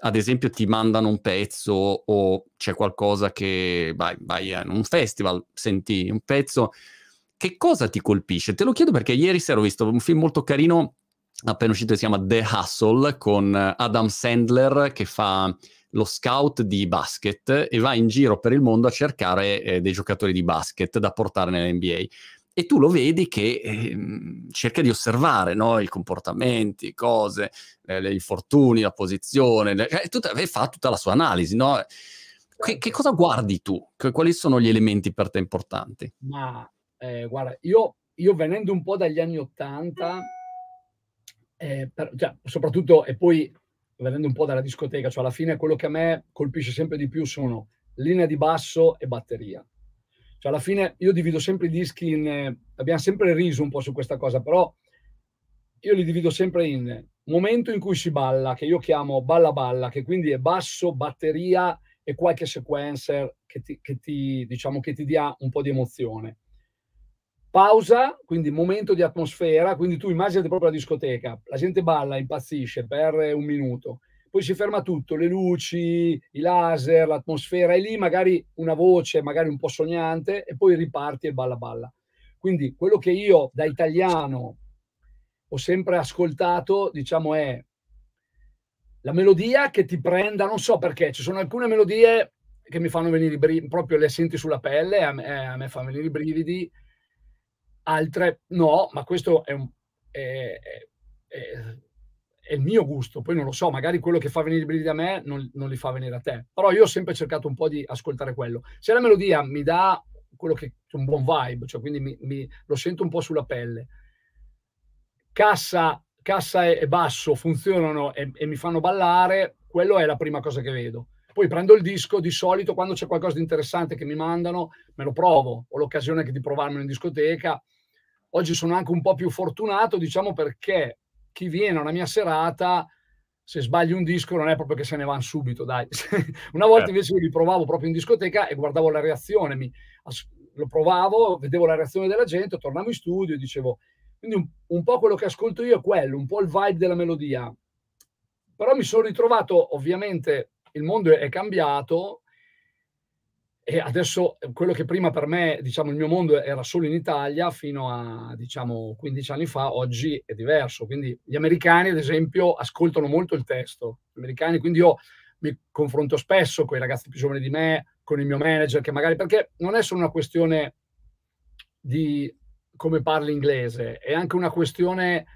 ad esempio, ti mandano un pezzo o c'è qualcosa che vai, vai in un festival, senti un pezzo, che cosa ti colpisce? Te lo chiedo perché ieri sera ho visto un film molto carino appena uscito si chiama The Hustle con Adam Sandler che fa lo scout di basket e va in giro per il mondo a cercare eh, dei giocatori di basket da portare nell'NBA. E tu lo vedi che eh, cerca di osservare no? i comportamenti, cose, eh, gli infortuni, la posizione, le, cioè, tutta, fa tutta la sua analisi. No? Che, che, cosa guardi tu? quali sono gli elementi per te importanti?
Ma eh, guarda, io, io venendo un po' dagli anni Ottanta. 80 eh, per, cioè, soprattutto, e poi venendo un po' dalla discoteca, cioè alla fine quello che a me colpisce sempre di più sono linea di basso e batteria. Cioè alla fine io divido sempre i dischi in... Eh, abbiamo sempre riso un po' su questa cosa, però io li divido sempre in momento in cui si balla, che io chiamo balla balla, che quindi è basso, batteria e qualche sequencer che ti, che ti, diciamo, che ti dia un po' di emozione Pausa, quindi momento di atmosfera, quindi tu immaginati proprio la discoteca, la gente balla, impazzisce per un minuto, poi si ferma tutto, le luci, i laser, l'atmosfera, e lì magari una voce, magari un po' sognante, e poi riparti e balla balla. Quindi quello che io da italiano ho sempre ascoltato, diciamo, è la melodia che ti prenda, non so perché, ci sono alcune melodie che mi fanno venire i brividi, proprio le senti sulla pelle, a me, eh, a me fanno venire i brividi, altre no, ma questo è, un, è, è, è, il mio gusto, poi non lo so, magari quello che fa venire i brividi a me non, non, li fa venire a te, però io ho sempre cercato un po' di ascoltare quello. Se la melodia mi dà quello che è un buon vibe, cioè quindi mi, mi, lo sento un po' sulla pelle, cassa, cassa e, basso funzionano e, e mi fanno ballare, quello è la prima cosa che vedo poi prendo il disco, di solito quando c'è qualcosa di interessante che mi mandano, me lo provo, ho l'occasione anche di provarmelo in discoteca. Oggi sono anche un po' più fortunato, diciamo perché chi viene a una mia serata, se sbagli un disco non è proprio che se ne vanno subito, dai. una volta eh. invece io li provavo proprio in discoteca e guardavo la reazione, mi, lo provavo, vedevo la reazione della gente, tornavo in studio e dicevo... Quindi un, un po' quello che ascolto io è quello, un po' il vibe della melodia. Però mi sono ritrovato ovviamente il mondo è cambiato e adesso eh, quello che prima per me, diciamo, il mio mondo era solo in Italia fino a, diciamo, 15 anni fa, oggi è diverso. Quindi gli americani, ad esempio, ascoltano molto il testo. Gli americani, quindi io mi confronto spesso con i ragazzi più giovani di me, con il mio manager, che magari, perché non è solo una questione di come parli inglese, è anche una questione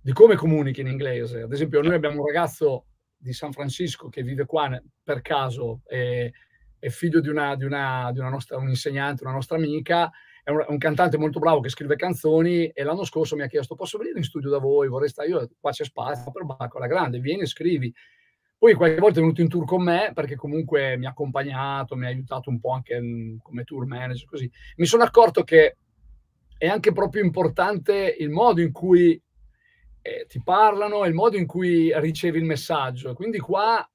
di come comunichi in inglese. Ad esempio, noi abbiamo un ragazzo di San Francisco che vive qua per caso, è, è figlio di una, di una, di una nostra, un insegnante, una nostra amica, è un, è un, cantante molto bravo che scrive canzoni e l'anno scorso mi ha chiesto posso venire in studio da voi, vorrei stare io, qua c'è spazio per Bacco alla grande, vieni e scrivi. Poi qualche volta è venuto in tour con me perché comunque mi ha accompagnato, mi ha aiutato un po' anche mm, come tour manager, così. Mi sono accorto che è anche proprio importante il modo in cui eh, ti parlano, è il modo in cui ricevi il messaggio. Quindi qua,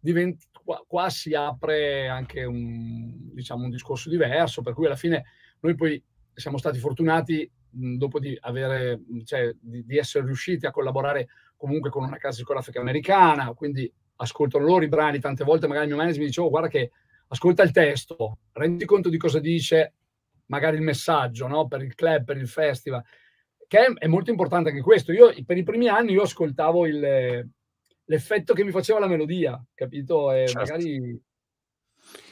diventi, qua, qua si apre anche un, diciamo, un discorso diverso, per cui alla fine noi poi siamo stati fortunati dopo di, avere, cioè, di, di, essere riusciti a collaborare comunque con una casa discografica americana, quindi ascoltano loro i brani, tante volte magari il mio manager mi diceva oh, guarda che ascolta il testo, rendi conto di cosa dice magari il messaggio no? per il club, per il festival, che è molto importante anche questo. Io per i primi anni io ascoltavo il, l'effetto che mi faceva la melodia, capito? E certo. magari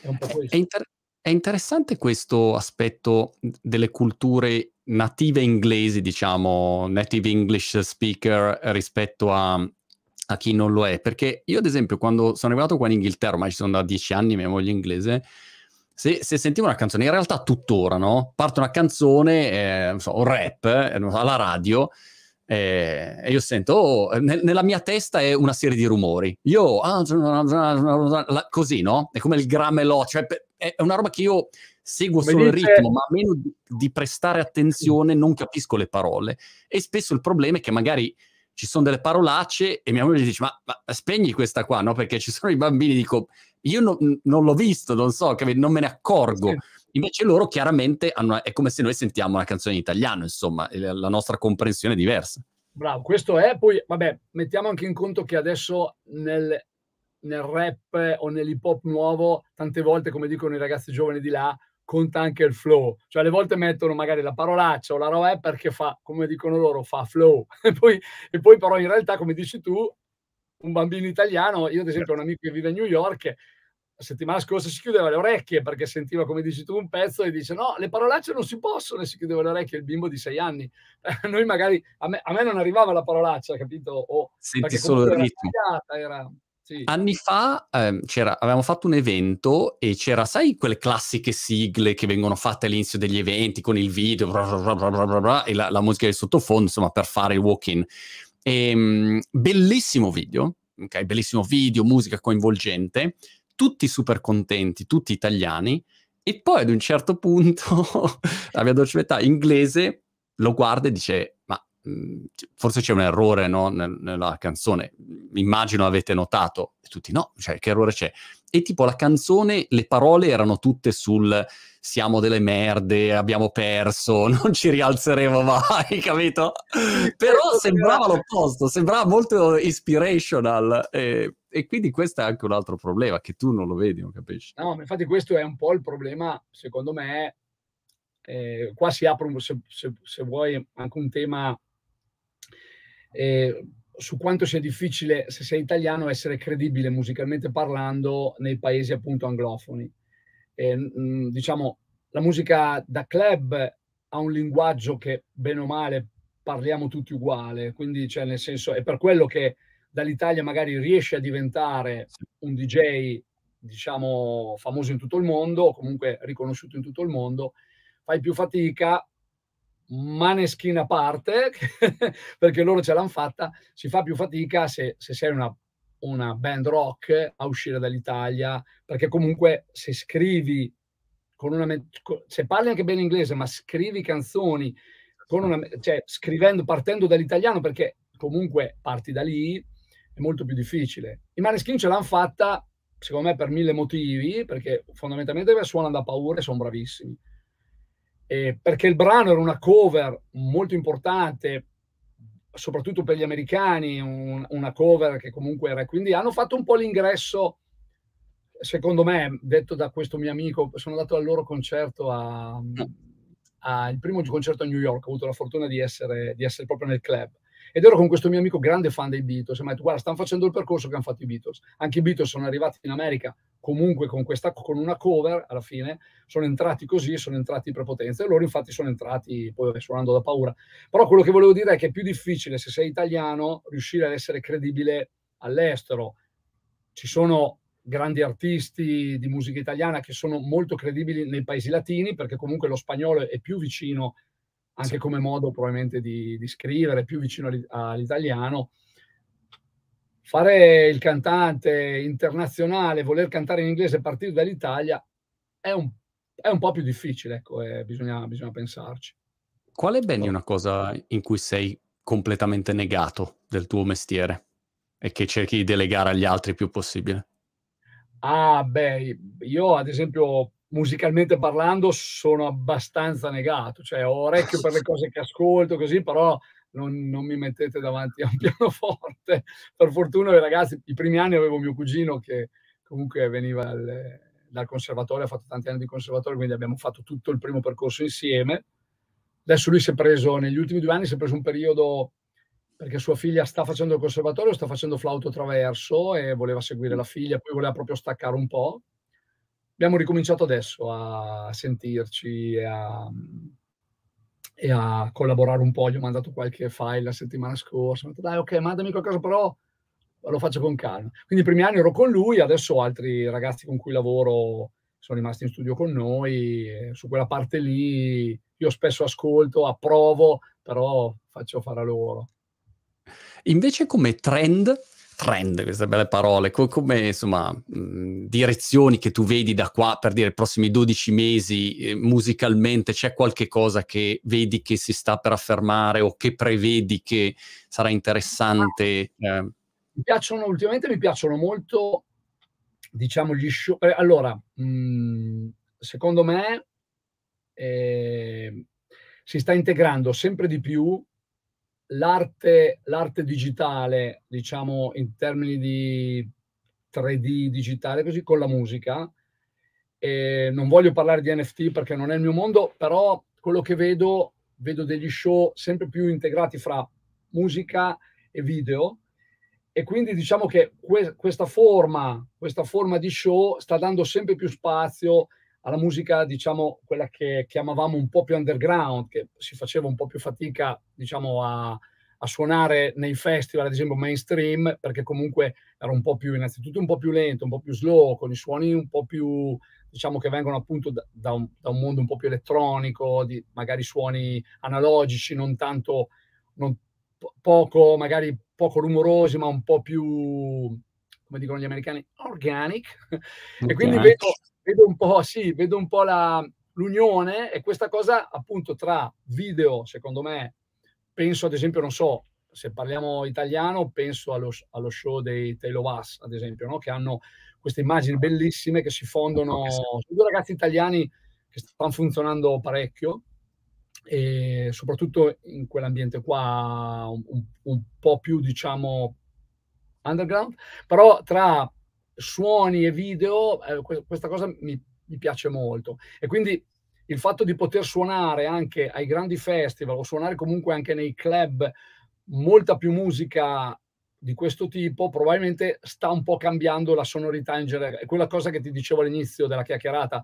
è un po' eh, questo. È, inter-
è interessante questo aspetto delle culture native inglesi, diciamo, native English speaker rispetto a, a chi non lo è. Perché io, ad esempio, quando sono arrivato qua in Inghilterra, ma ci sono da dieci anni, mia moglie inglese, se, se sentiamo una canzone, in realtà tuttora, no? Parte una canzone, eh, so, un rap, eh, alla radio, eh, e io sento, oh, ne, nella mia testa è una serie di rumori. Io, ah, così, no? È come il gramelò, cioè è una roba che io seguo solo dice... il ritmo, ma a meno di, di prestare attenzione non capisco le parole. E spesso il problema è che magari ci sono delle parolacce e mia moglie dice, ma, ma spegni questa qua, no? Perché ci sono i bambini, dico io no, non l'ho visto, non so, non me ne accorgo. Sì. Invece loro chiaramente hanno, è come se noi sentiamo una canzone in italiano, insomma, la nostra comprensione è diversa.
Bravo, questo è, poi vabbè, mettiamo anche in conto che adesso nel, nel rap o nell'hip hop nuovo, tante volte, come dicono i ragazzi giovani di là, conta anche il flow. Cioè, alle volte mettono magari la parolaccia o la roba perché fa, come dicono loro, fa flow. E poi, e poi però in realtà, come dici tu, un bambino italiano, io ad esempio ho un amico che vive a New York, la settimana scorsa si chiudeva le orecchie perché sentiva, come dici tu, un pezzo e dice no, le parolacce non si possono e si chiudeva le orecchie il bimbo di sei anni. Noi magari, a me, a me, non arrivava la parolaccia, capito? O, Senti solo il ritmo. Era... Sì. Anni fa
ehm, avevamo fatto un evento e c'era, sai, quelle classiche sigle che vengono fatte all'inizio degli eventi con il video bla bla bla e la, la musica di sottofondo, insomma, per fare il walk-in e, ehm, bellissimo video, ok? Bellissimo video, musica coinvolgente, tutti super contenti, tutti italiani. E poi ad un certo punto la mia dolce metà inglese lo guarda e dice Mhmm, forse c'è un errore no, nella canzone, immagino avete notato, e tutti no, cioè che errore c'è? E tipo la canzone, le parole erano tutte sul siamo delle merde, abbiamo perso, non ci rialzeremo mai, capito? Però certo, sembrava l'opposto, sembrava molto inspirational e, eh, e quindi questo è anche un altro problema che tu non lo vedi, non capisci?
No, infatti questo è un po' il problema, secondo me, eh, qua si apre, se, se, se, vuoi, anche un tema eh, su quanto sia difficile, se sei italiano, essere credibile musicalmente parlando nei paesi appunto anglofoni. Eh, mh, mm, diciamo, la musica da club ha un linguaggio che bene o male parliamo tutti uguale, quindi cioè, nel senso è per quello che dall'Italia magari riesce a diventare un DJ diciamo famoso in tutto il mondo o comunque riconosciuto in tutto il mondo, fai più fatica maneschin a parte, perché loro ce l'hanno fatta, si fa più fatica se, se sei una, una band rock a uscire dall'Italia, perché comunque se scrivi con una... se parli anche bene inglese, ma scrivi canzoni con una, cioè, scrivendo, partendo dall'italiano, perché comunque parti da lì, è molto più difficile. I Maneskin ce l'hanno fatta, secondo me, per mille motivi, perché fondamentalmente suonano da paura e sono bravissimi eh, perché il brano era una cover molto importante, soprattutto per gli americani, un, una cover che comunque era. Quindi hanno fatto un po' l'ingresso, secondo me, detto da questo mio amico, sono andato al loro concerto a, a il primo concerto a New York, ho avuto la fortuna di essere, di essere proprio nel club. Ed ero con questo mio amico grande fan dei Beatles e mi ha detto guarda stanno facendo il percorso che hanno fatto i Beatles. Anche i Beatles sono arrivati in America comunque con, questa, con una cover alla fine, sono entrati così, sono entrati in prepotenza e loro infatti sono entrati poi suonando da paura. Però quello che volevo dire è che è più difficile se sei italiano riuscire ad essere credibile all'estero. Ci sono grandi artisti di musica italiana che sono molto credibili nei paesi latini perché comunque lo spagnolo è più vicino anche sì. come modo probabilmente di, di scrivere, più vicino all'italiano fare il cantante internazionale, voler cantare in inglese e partire dall'Italia è un, è un, po' più difficile, ecco, eh, bisogna, bisogna, pensarci.
Qual è bene una cosa in cui sei completamente negato del tuo mestiere e che cerchi di delegare agli altri il più possibile?
Ah, beh, io ad esempio musicalmente parlando sono abbastanza negato, cioè ho orecchio per le cose che ascolto così, però non, non, mi mettete davanti a un pianoforte. Per fortuna, ragazzi, i primi anni avevo mio cugino che comunque veniva al, dal conservatorio, ha fatto tanti anni di conservatorio, quindi abbiamo fatto tutto il primo percorso insieme. Adesso lui si è preso, negli ultimi due anni, si è preso un periodo perché sua figlia sta facendo il conservatorio, sta facendo flauto traverso e voleva seguire la figlia, poi voleva proprio staccare un po'. Abbiamo ricominciato adesso a sentirci e a, e a collaborare un po'. Gli ho mandato qualche file la settimana scorsa. Ho detto, dai, ok, mandami qualcosa, però lo faccio con calma. Quindi i primi anni ero con lui, adesso altri ragazzi con cui lavoro sono rimasti in studio con noi. E Su quella parte lì io spesso ascolto, approvo, però faccio fare a loro. Invece come trend
trend, queste belle parole, co- come insomma mh, mm, direzioni che tu vedi da qua per dire i prossimi 12 mesi eh, musicalmente c'è qualche cosa che vedi che si sta per affermare o che prevedi che sarà interessante? Ah. Eh.
Mi piacciono, ultimamente mi piacciono molto, diciamo, gli show. Eh, allora, mh, mm, secondo me eh, si sta integrando sempre di più l'arte, l'arte digitale, diciamo in termini di 3D digitale, così con la musica. E non voglio parlare di NFT perché non è il mio mondo, però quello che vedo, vedo degli show sempre più integrati fra musica e video. E quindi diciamo che que- questa, forma, questa forma di show sta dando sempre più spazio alla musica, diciamo, quella che chiamavamo un po' più underground, che si faceva un po' più fatica, diciamo, a, a suonare nei festival, ad esempio mainstream, perché comunque era un po' più, innanzitutto un po' più lento, un po' più slow, con i suoni un po' più, diciamo, che vengono appunto da, da, un, da un, mondo un po' più elettronico, di magari suoni analogici, non tanto, non, po- poco, magari poco rumorosi, ma un po' più, come dicono gli americani, organic. organic.
e quindi vedo,
vedo un po', sì, vedo un po la, l'unione e questa cosa appunto tra video, secondo me, penso ad esempio, non so, se parliamo italiano, penso allo, allo show dei Taylor Bass, ad esempio, no? che hanno queste immagini bellissime che si fondono su due ragazzi italiani che stanno funzionando parecchio e soprattutto in quell'ambiente qua un, un po' più diciamo underground però tra suoni e video, eh, questa cosa mi, mi piace molto. E quindi il fatto di poter suonare anche ai grandi festival o suonare comunque anche nei club molta più musica di questo tipo probabilmente sta un po' cambiando la sonorità in generale. È quella cosa che ti dicevo all'inizio della chiacchierata.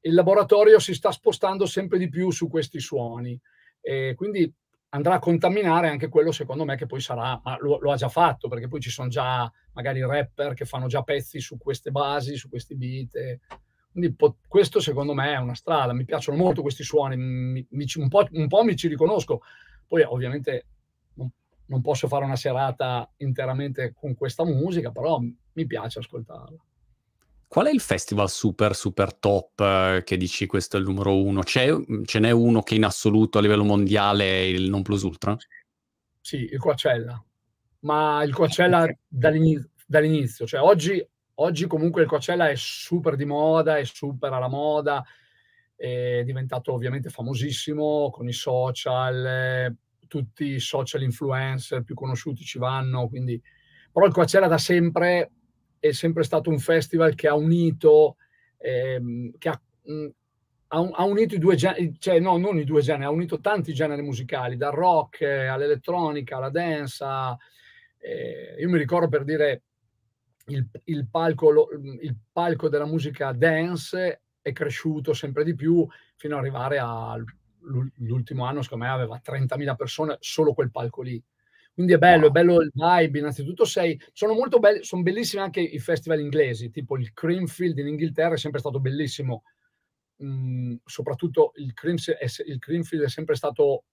Il laboratorio si sta spostando sempre di più su questi suoni. E quindi andrà a contaminare anche quello, secondo me, che poi sarà, ma lo, lo, ha già fatto, perché poi ci sono già magari rapper che fanno già pezzi su queste basi, su questi beat. E... Quindi po- questo secondo me è una strada, mi piacciono molto questi suoni, mi, mi, un, po', un, po', mi ci riconosco. Poi ovviamente non, non posso fare una serata interamente con questa musica, però mi piace ascoltarla.
Qual è il festival super, super top eh, che dici questo è il numero uno? Mm, ce n'è uno che in assoluto a livello mondiale è il non plus ultra?
Sì, il Coacella. Ma il eh, Coacella dall'inizio, dall'inizio. Cioè, oggi, oggi, comunque il Coacella è super di moda, è super alla moda, è diventato ovviamente famosissimo con i social, eh, tutti i social influencer più conosciuti ci vanno, quindi... Però il Coacella da sempre è sempre stato un festival che ha unito, ehm, che ha, mh, ha, unito i due generi, cioè no, non i due generi, ha unito tanti generi musicali, dal rock eh, all'elettronica, alla danza. Eh, io mi ricordo per dire il, il, palco, lo, il palco della musica dance è cresciuto sempre di più fino ad arrivare all'ultimo anno, secondo me aveva 30.000 persone solo quel palco lì. Quindi è bello, wow. è bello il vibe, innanzitutto sei, sono molto belli, sono bellissimi anche i festival inglesi, tipo il Creamfield in Inghilterra è sempre stato bellissimo, mm, soprattutto il, Cream, il Creamfield è sempre stato,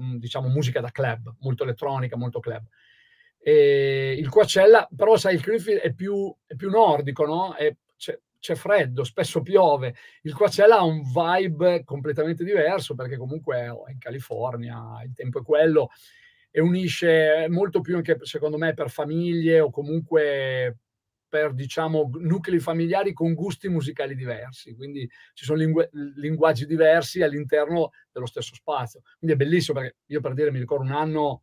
mm, diciamo, musica da club, molto elettronica, molto club. E il Coachella, però sai, il Creamfield è più, è più nordico, no? È, cioè, c'è freddo, spesso piove. Il Coachella ha un vibe completamente diverso perché comunque è in California, il tempo è quello e unisce molto più anche secondo me per famiglie o comunque per diciamo nuclei familiari con gusti musicali diversi, quindi ci sono lingu- linguaggi diversi all'interno dello stesso spazio. Quindi è bellissimo perché io per dire mi ricordo un anno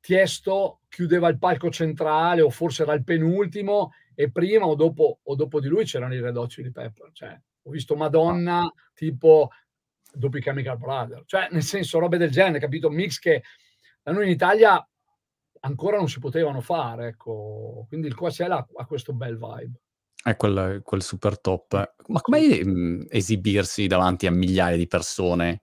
Tiesto chiudeva il palco centrale o forse era il penultimo e prima o dopo, o dopo di lui c'erano i Red Hot Chili Pepper, cioè ho visto Madonna ah. tipo dopo i Chemical Brothers cioè nel senso robe del genere, capito? Mix che da noi in Italia ancora non si potevano fare, ecco. quindi il Coachella ha, questo bel vibe.
È quel, quel super top. Ma come mm, esibirsi davanti a migliaia di persone?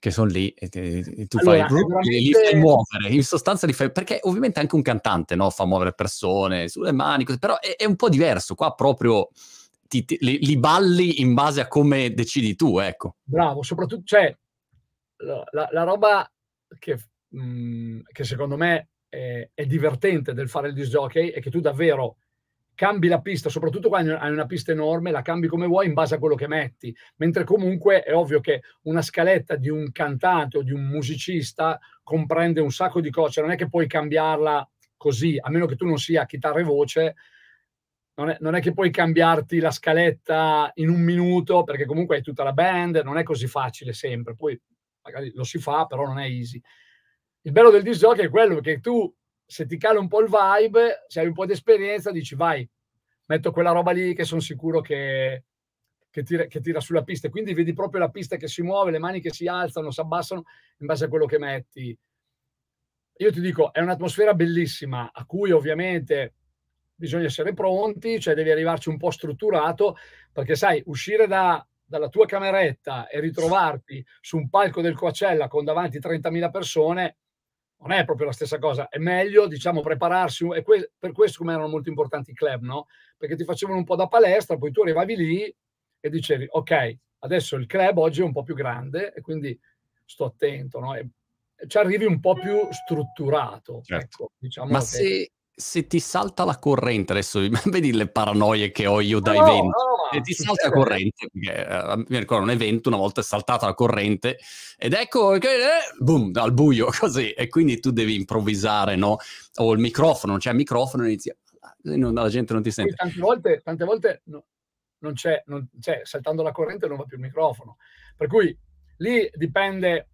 che sono lì e, te, e tu allora, fai veramente... e li fai muovere in sostanza li fai perché ovviamente anche un cantante no, fa muovere persone sulle mani cose, però è, è, un po' diverso qua proprio ti, ti, li, li, balli in base a come decidi tu ecco
bravo soprattutto cioè la, la roba che Mhmm, che secondo me è, è, divertente del fare il disc jockey è che tu davvero cambi la pista, soprattutto quando hai una pista enorme, la cambi come vuoi in base a quello che metti, mentre comunque è ovvio che una scaletta di un cantante o di un musicista comprende un sacco di cose, cioè non è che puoi cambiarla così, a meno che tu non sia chitarra e voce, non è, non è, che puoi cambiarti la scaletta in un minuto perché comunque hai tutta la band, non è così facile sempre, poi magari lo si fa, però non è easy il bello del disc jockey è quello che tu, se ti cala un po' il vibe, se hai un po' di esperienza, dici vai, metto quella roba lì che sono sicuro che, che, tira, che tira sulla pista. Quindi vedi proprio la pista che si muove, le mani che si alzano, si abbassano in base a quello che metti. Io ti dico, è un'atmosfera bellissima, a cui ovviamente bisogna essere pronti, cioè devi arrivarci un po' strutturato, perché sai, uscire da, dalla tua cameretta e ritrovarti su un palco del Coacella con davanti 30.000 persone non è proprio la stessa cosa, è meglio diciamo prepararsi, e que- per questo come erano molto importanti i club, no? Perché ti facevano un po' da palestra, poi tu arrivavi lì e dicevi ok, adesso il club oggi è un po' più grande e quindi sto attento, no? E ci arrivi un po' più strutturato. Certo. Ecco, diciamo Ma che... se,
se ti salta la corrente adesso, vedi le paranoie che ho io dai no, venti. Ah, e ti salta la corrente, perché uh, mi ricordo un evento, una volta è saltata la corrente ed ecco che eh, boom, dal buio così e quindi tu devi improvvisare, no? O il microfono, non c'è il microfono inizia eh, non, la gente non ti sente.
Quindi tante volte, tante volte no, non, c'è, non c'è, cioè, saltando la corrente non va più il microfono. Per cui lì dipende,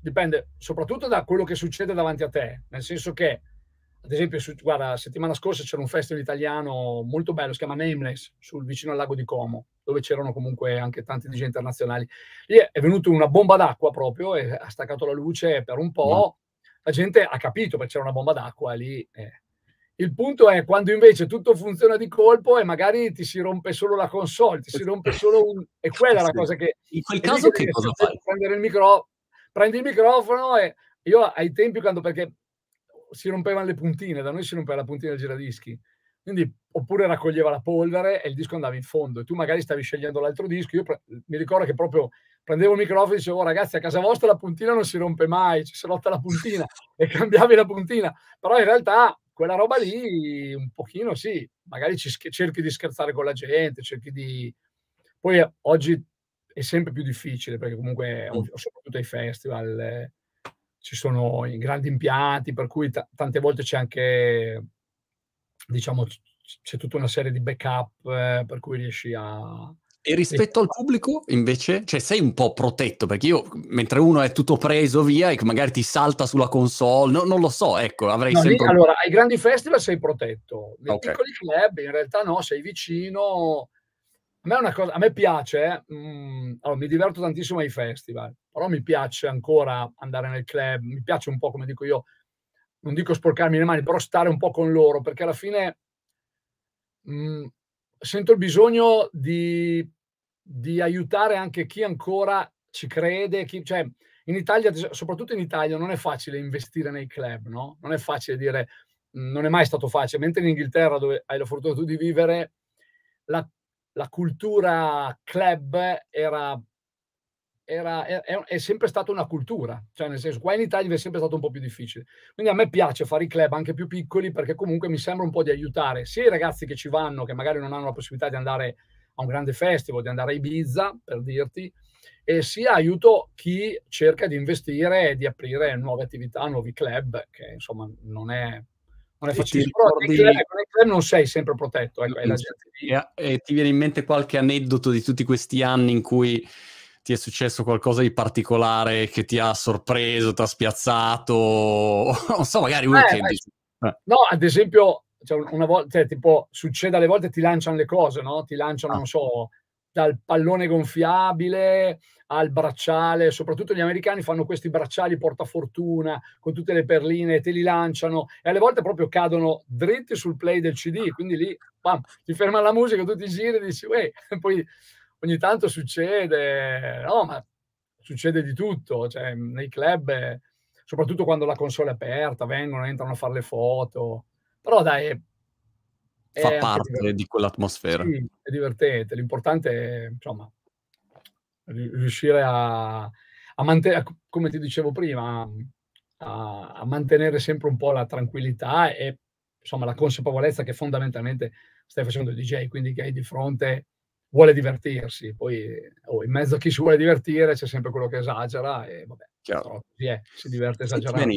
dipende soprattutto da quello che succede davanti a te, nel senso che ad esempio, su, guarda, la settimana scorsa c'era un festival italiano molto bello, si chiama Nameless, sul, vicino al lago di Como, dove c'erano comunque anche tanti DJ internazionali. Lì è venuta una bomba d'acqua proprio e ha staccato la luce per un po'. Mm. La gente ha capito perché c'era una bomba d'acqua lì. Eh. Il punto è quando invece tutto funziona di colpo e magari ti si rompe solo la console, ti si rompe solo un... E quella è la cosa che... In quel caso che cosa fai? Prendere il micro... Prendi il microfono e io ai tempi quando... Perché si rompevano le puntine, da noi si rompeva la puntina del giradischi. Quindi, oppure raccoglieva la polvere e il disco andava in fondo e tu magari stavi scegliendo l'altro disco. Io pre- mi ricordo che proprio prendevo il microfono e dicevo oh, ragazzi a casa vostra la puntina non si rompe mai, ci si rotta la puntina e cambiavi la puntina. Però in realtà quella roba lì un pochino sì, magari sch- cerchi di scherzare con la gente, cerchi di... Poi oggi è sempre più difficile perché comunque soprattutto ai festival eh, ci sono i grandi impianti, per cui t- tante volte c'è anche, diciamo, c'è tutta una serie di backup eh, per cui riesci a... E rispetto al pubblico
invece, cioè sei un po' protetto perché io, mentre uno è tutto preso via e magari ti salta sulla console, no, non lo so, ecco, avrei no, sempre... Lì, allora,
ai grandi festival sei protetto, nei okay. piccoli club in realtà no, sei vicino, a me, è una cosa, a me piace, mh, mm, allora, mi diverto tantissimo ai festival, però mi piace ancora andare nel club, mi piace un po', come dico io, non dico sporcarmi le mani, però stare un po' con loro, perché alla fine mh, mm, sento il bisogno di, di, aiutare anche chi ancora ci crede, chi, cioè, in Italia, soprattutto in Italia, non è facile investire nei club, no? Non è facile dire, mm, non è mai stato facile, mentre in Inghilterra, dove hai la fortuna tu di vivere, la, la cultura club era, era, era, è sempre stata una cultura, cioè nel senso qua in Italia è sempre stato un po' più difficile. Quindi a me piace fare i club anche più piccoli perché comunque mi sembra un po' di aiutare sia i ragazzi che ci vanno, che magari non hanno la possibilità di andare a un grande festival, di andare a Ibiza, per dirti, e sia aiuto chi cerca di investire e di aprire nuove attività, nuovi club, che insomma non è, non è facile. Però Ricordi... Con non sei sempre protetto. Eh,
e, e ti viene in mente qualche aneddoto di tutti questi anni in cui ti è successo qualcosa di particolare che ti ha sorpreso, ti ha spiazzato? non so, magari uno eh, che... Eh.
No, ad esempio, cioè una volta, cioè, tipo, succede alle volte ti lanciano le cose, no? Ti lanciano, ah. non so, dal pallone gonfiabile al bracciale, soprattutto gli americani fanno questi bracciali portafortuna con tutte le perline, te li lanciano e alle volte proprio cadono dritti sul play del CD, quindi lì bam, ti ferma la musica, tu ti giri e dici, uè, poi ogni tanto succede, no, ma succede di tutto, cioè, nei club, soprattutto quando la console è aperta, vengono, entrano a fare le foto, però dai, fa eh, parte
di quell'atmosfera. Sì,
è divertente. L'importante è, insomma, riuscire a, a mantenere, come ti dicevo prima, a, a, mantenere sempre un po' la tranquillità e, insomma, la consapevolezza che fondamentalmente stai facendo il DJ, quindi che hai di fronte vuole divertirsi, poi oh, in mezzo a chi si vuole divertire c'è sempre quello che esagera e vabbè. Chiaro. Yeah, si diverte esagerando.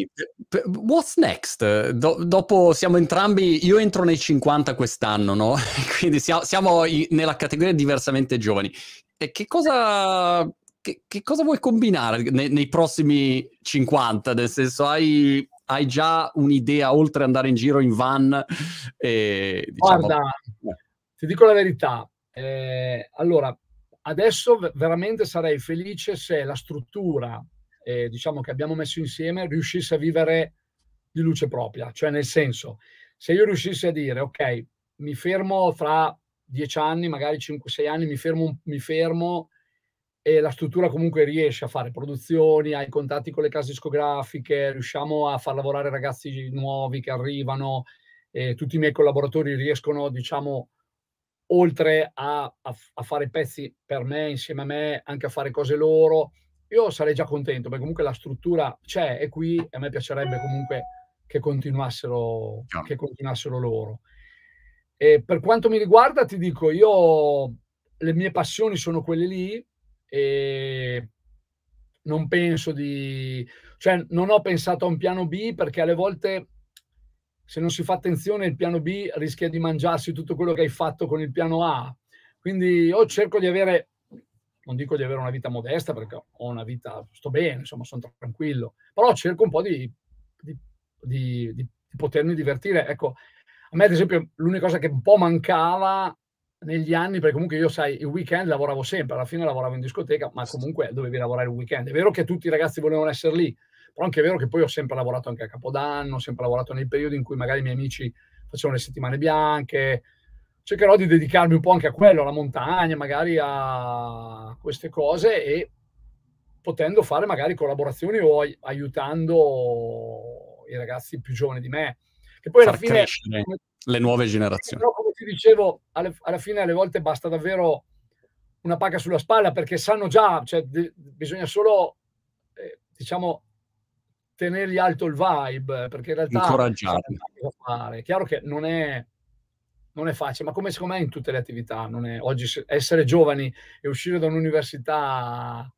What's next? Do- dopo siamo entrambi, io entro nei 50 quest'anno, no? Quindi siamo, siamo in, nella categoria diversamente giovani. E che cosa, che, che cosa vuoi combinare nei, nei, prossimi 50? Nel senso, hai, hai già un'idea oltre andare in giro in van? E, diciamo... Guarda,
eh. ti dico la verità, eh, allora, adesso veramente sarei felice se la struttura, eh, diciamo, che abbiamo messo insieme riuscisse a vivere di luce propria, cioè nel senso, se io riuscissi a dire, ok, mi fermo tra dieci anni, magari cinque, sei anni, mi fermo, mi fermo e la struttura comunque riesce a fare produzioni, ha i contatti con le case discografiche, riusciamo a far lavorare ragazzi nuovi che arrivano, eh, tutti i miei collaboratori riescono, diciamo, oltre a, a, a, fare pezzi per me, insieme a me, anche a fare cose loro, io sarei già contento perché comunque la struttura c'è, è qui e a me piacerebbe comunque che continuassero, che continuassero loro. E per quanto mi riguarda, ti dico, io le mie passioni sono quelle lì e non penso di... cioè non ho pensato a un piano B perché alle volte se non si fa attenzione il piano B rischia di mangiarsi tutto quello che hai fatto con il piano A. Quindi io cerco di avere, non dico di avere una vita modesta perché ho una vita, sto bene, insomma sono tranquillo, però cerco un po' di, di, di, di potermi divertire. Ecco, a me ad esempio l'unica cosa che un po' mancava negli anni, perché comunque io, sai, il weekend lavoravo sempre, alla fine lavoravo in discoteca, ma comunque dovevi lavorare il weekend. È vero che tutti i ragazzi volevano essere lì, però anche è vero che poi ho sempre lavorato anche a Capodanno, ho sempre lavorato nei periodi in cui magari i miei amici facevano le settimane bianche. Cercherò di dedicarmi un po' anche a quello, alla montagna, magari a queste cose e potendo fare magari collaborazioni o aiutando i ragazzi più giovani di me. Che poi Far alla fine...
Come, le nuove generazioni.
Però come ti dicevo, alle, alla fine alle volte basta davvero una pacca sulla spalla perché sanno già, cioè, de, bisogna solo, eh, diciamo, tenergli alto il vibe, perché in realtà...
Incoraggiarli.
Fare. chiaro che non è, non è facile, ma come secondo me in tutte le attività, è, oggi essere giovani e uscire da un'università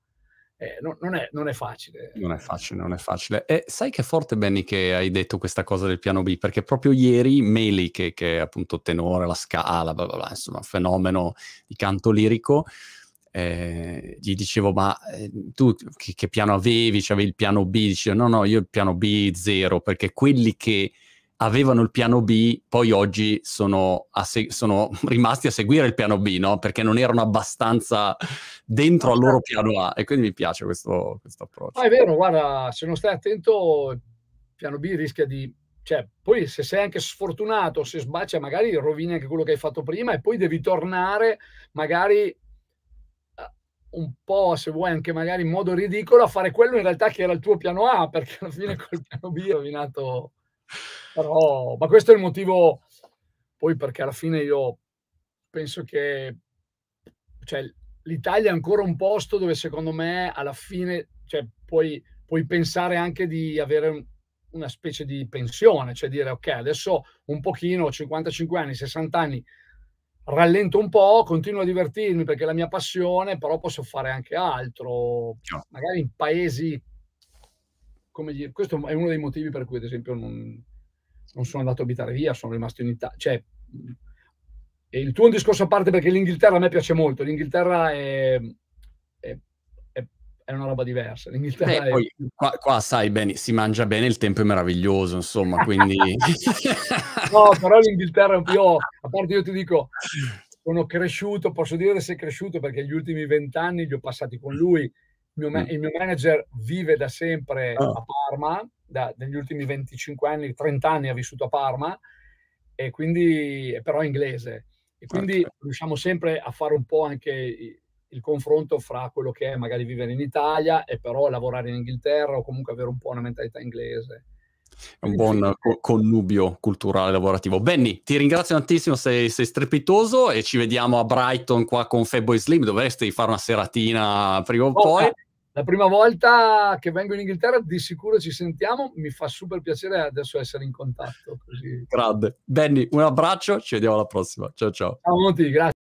eh, non, non, è, non, è, facile. Non è
facile, non è facile. E sai che forte, Benny, che hai detto questa cosa del piano B, perché proprio ieri Meli, che, che è appunto tenore, la scala, bla bla bla, insomma, fenomeno di canto lirico, eh, gli dicevo ma eh, tu che, che, piano avevi, C'avevi il piano B, dicevo no no io il piano B zero perché quelli che avevano il piano B poi oggi sono, se- sono rimasti a seguire il piano B no? perché non erano abbastanza dentro al ah, loro ah. piano A e quindi mi piace questo, questo
approccio. Ma ah, è vero, guarda, se non stai attento il piano B rischia di cioè, poi se sei anche sfortunato, se sbaccia, cioè, magari rovini anche quello che hai fatto prima e poi devi tornare magari un po', se vuoi, anche magari in modo ridicolo a fare quello in realtà che era il tuo piano A, perché alla fine ecco. col piano B hai rovinato... Però, ma questo è il motivo poi perché alla fine io penso che cioè, l'Italia è ancora un posto dove secondo me alla fine cioè, puoi, puoi, pensare anche di avere una specie di pensione, cioè dire ok adesso un pochino, 55 anni, 60 anni, rallento un po', continuo a divertirmi perché è la mia passione, però posso fare anche altro, no. magari in paesi, come dire, questo è uno dei motivi per cui ad esempio non, non sono andato a abitare via, sono rimasto in Italia, cioè, il tuo discorso a parte perché l'Inghilterra a me piace molto, l'Inghilterra è, è una roba diversa. L'Inghilterra eh, è... poi, qua,
qua, sai bene, si mangia bene, il tempo è meraviglioso, insomma, quindi...
no, però l'Inghilterra è un più... A parte io ti dico, sono cresciuto, posso dire se è cresciuto perché gli ultimi vent'anni li ho passati con lui. Il mio, ma- mm. il mio manager vive da sempre oh. a Parma, da, negli ultimi 25 anni, 30 anni ha vissuto a Parma, e quindi, però inglese. E quindi okay. riusciamo sempre a fare un po' anche il confronto fra quello che è magari vivere in Italia e però lavorare in Inghilterra o comunque avere un po' una mentalità inglese.
È un buon connubio culturale lavorativo. Benny, ti ringrazio tantissimo, sei, sei, strepitoso e ci vediamo a Brighton qua con Fatboy Slim, dovresti fare una seratina prima o oh, poi. Eh,
la prima volta che vengo in Inghilterra di sicuro ci sentiamo, mi fa super piacere adesso essere in contatto. Così.
Grande. Benny, un abbraccio, ci vediamo alla prossima. Ciao ciao.
Ciao a Monti, grazie.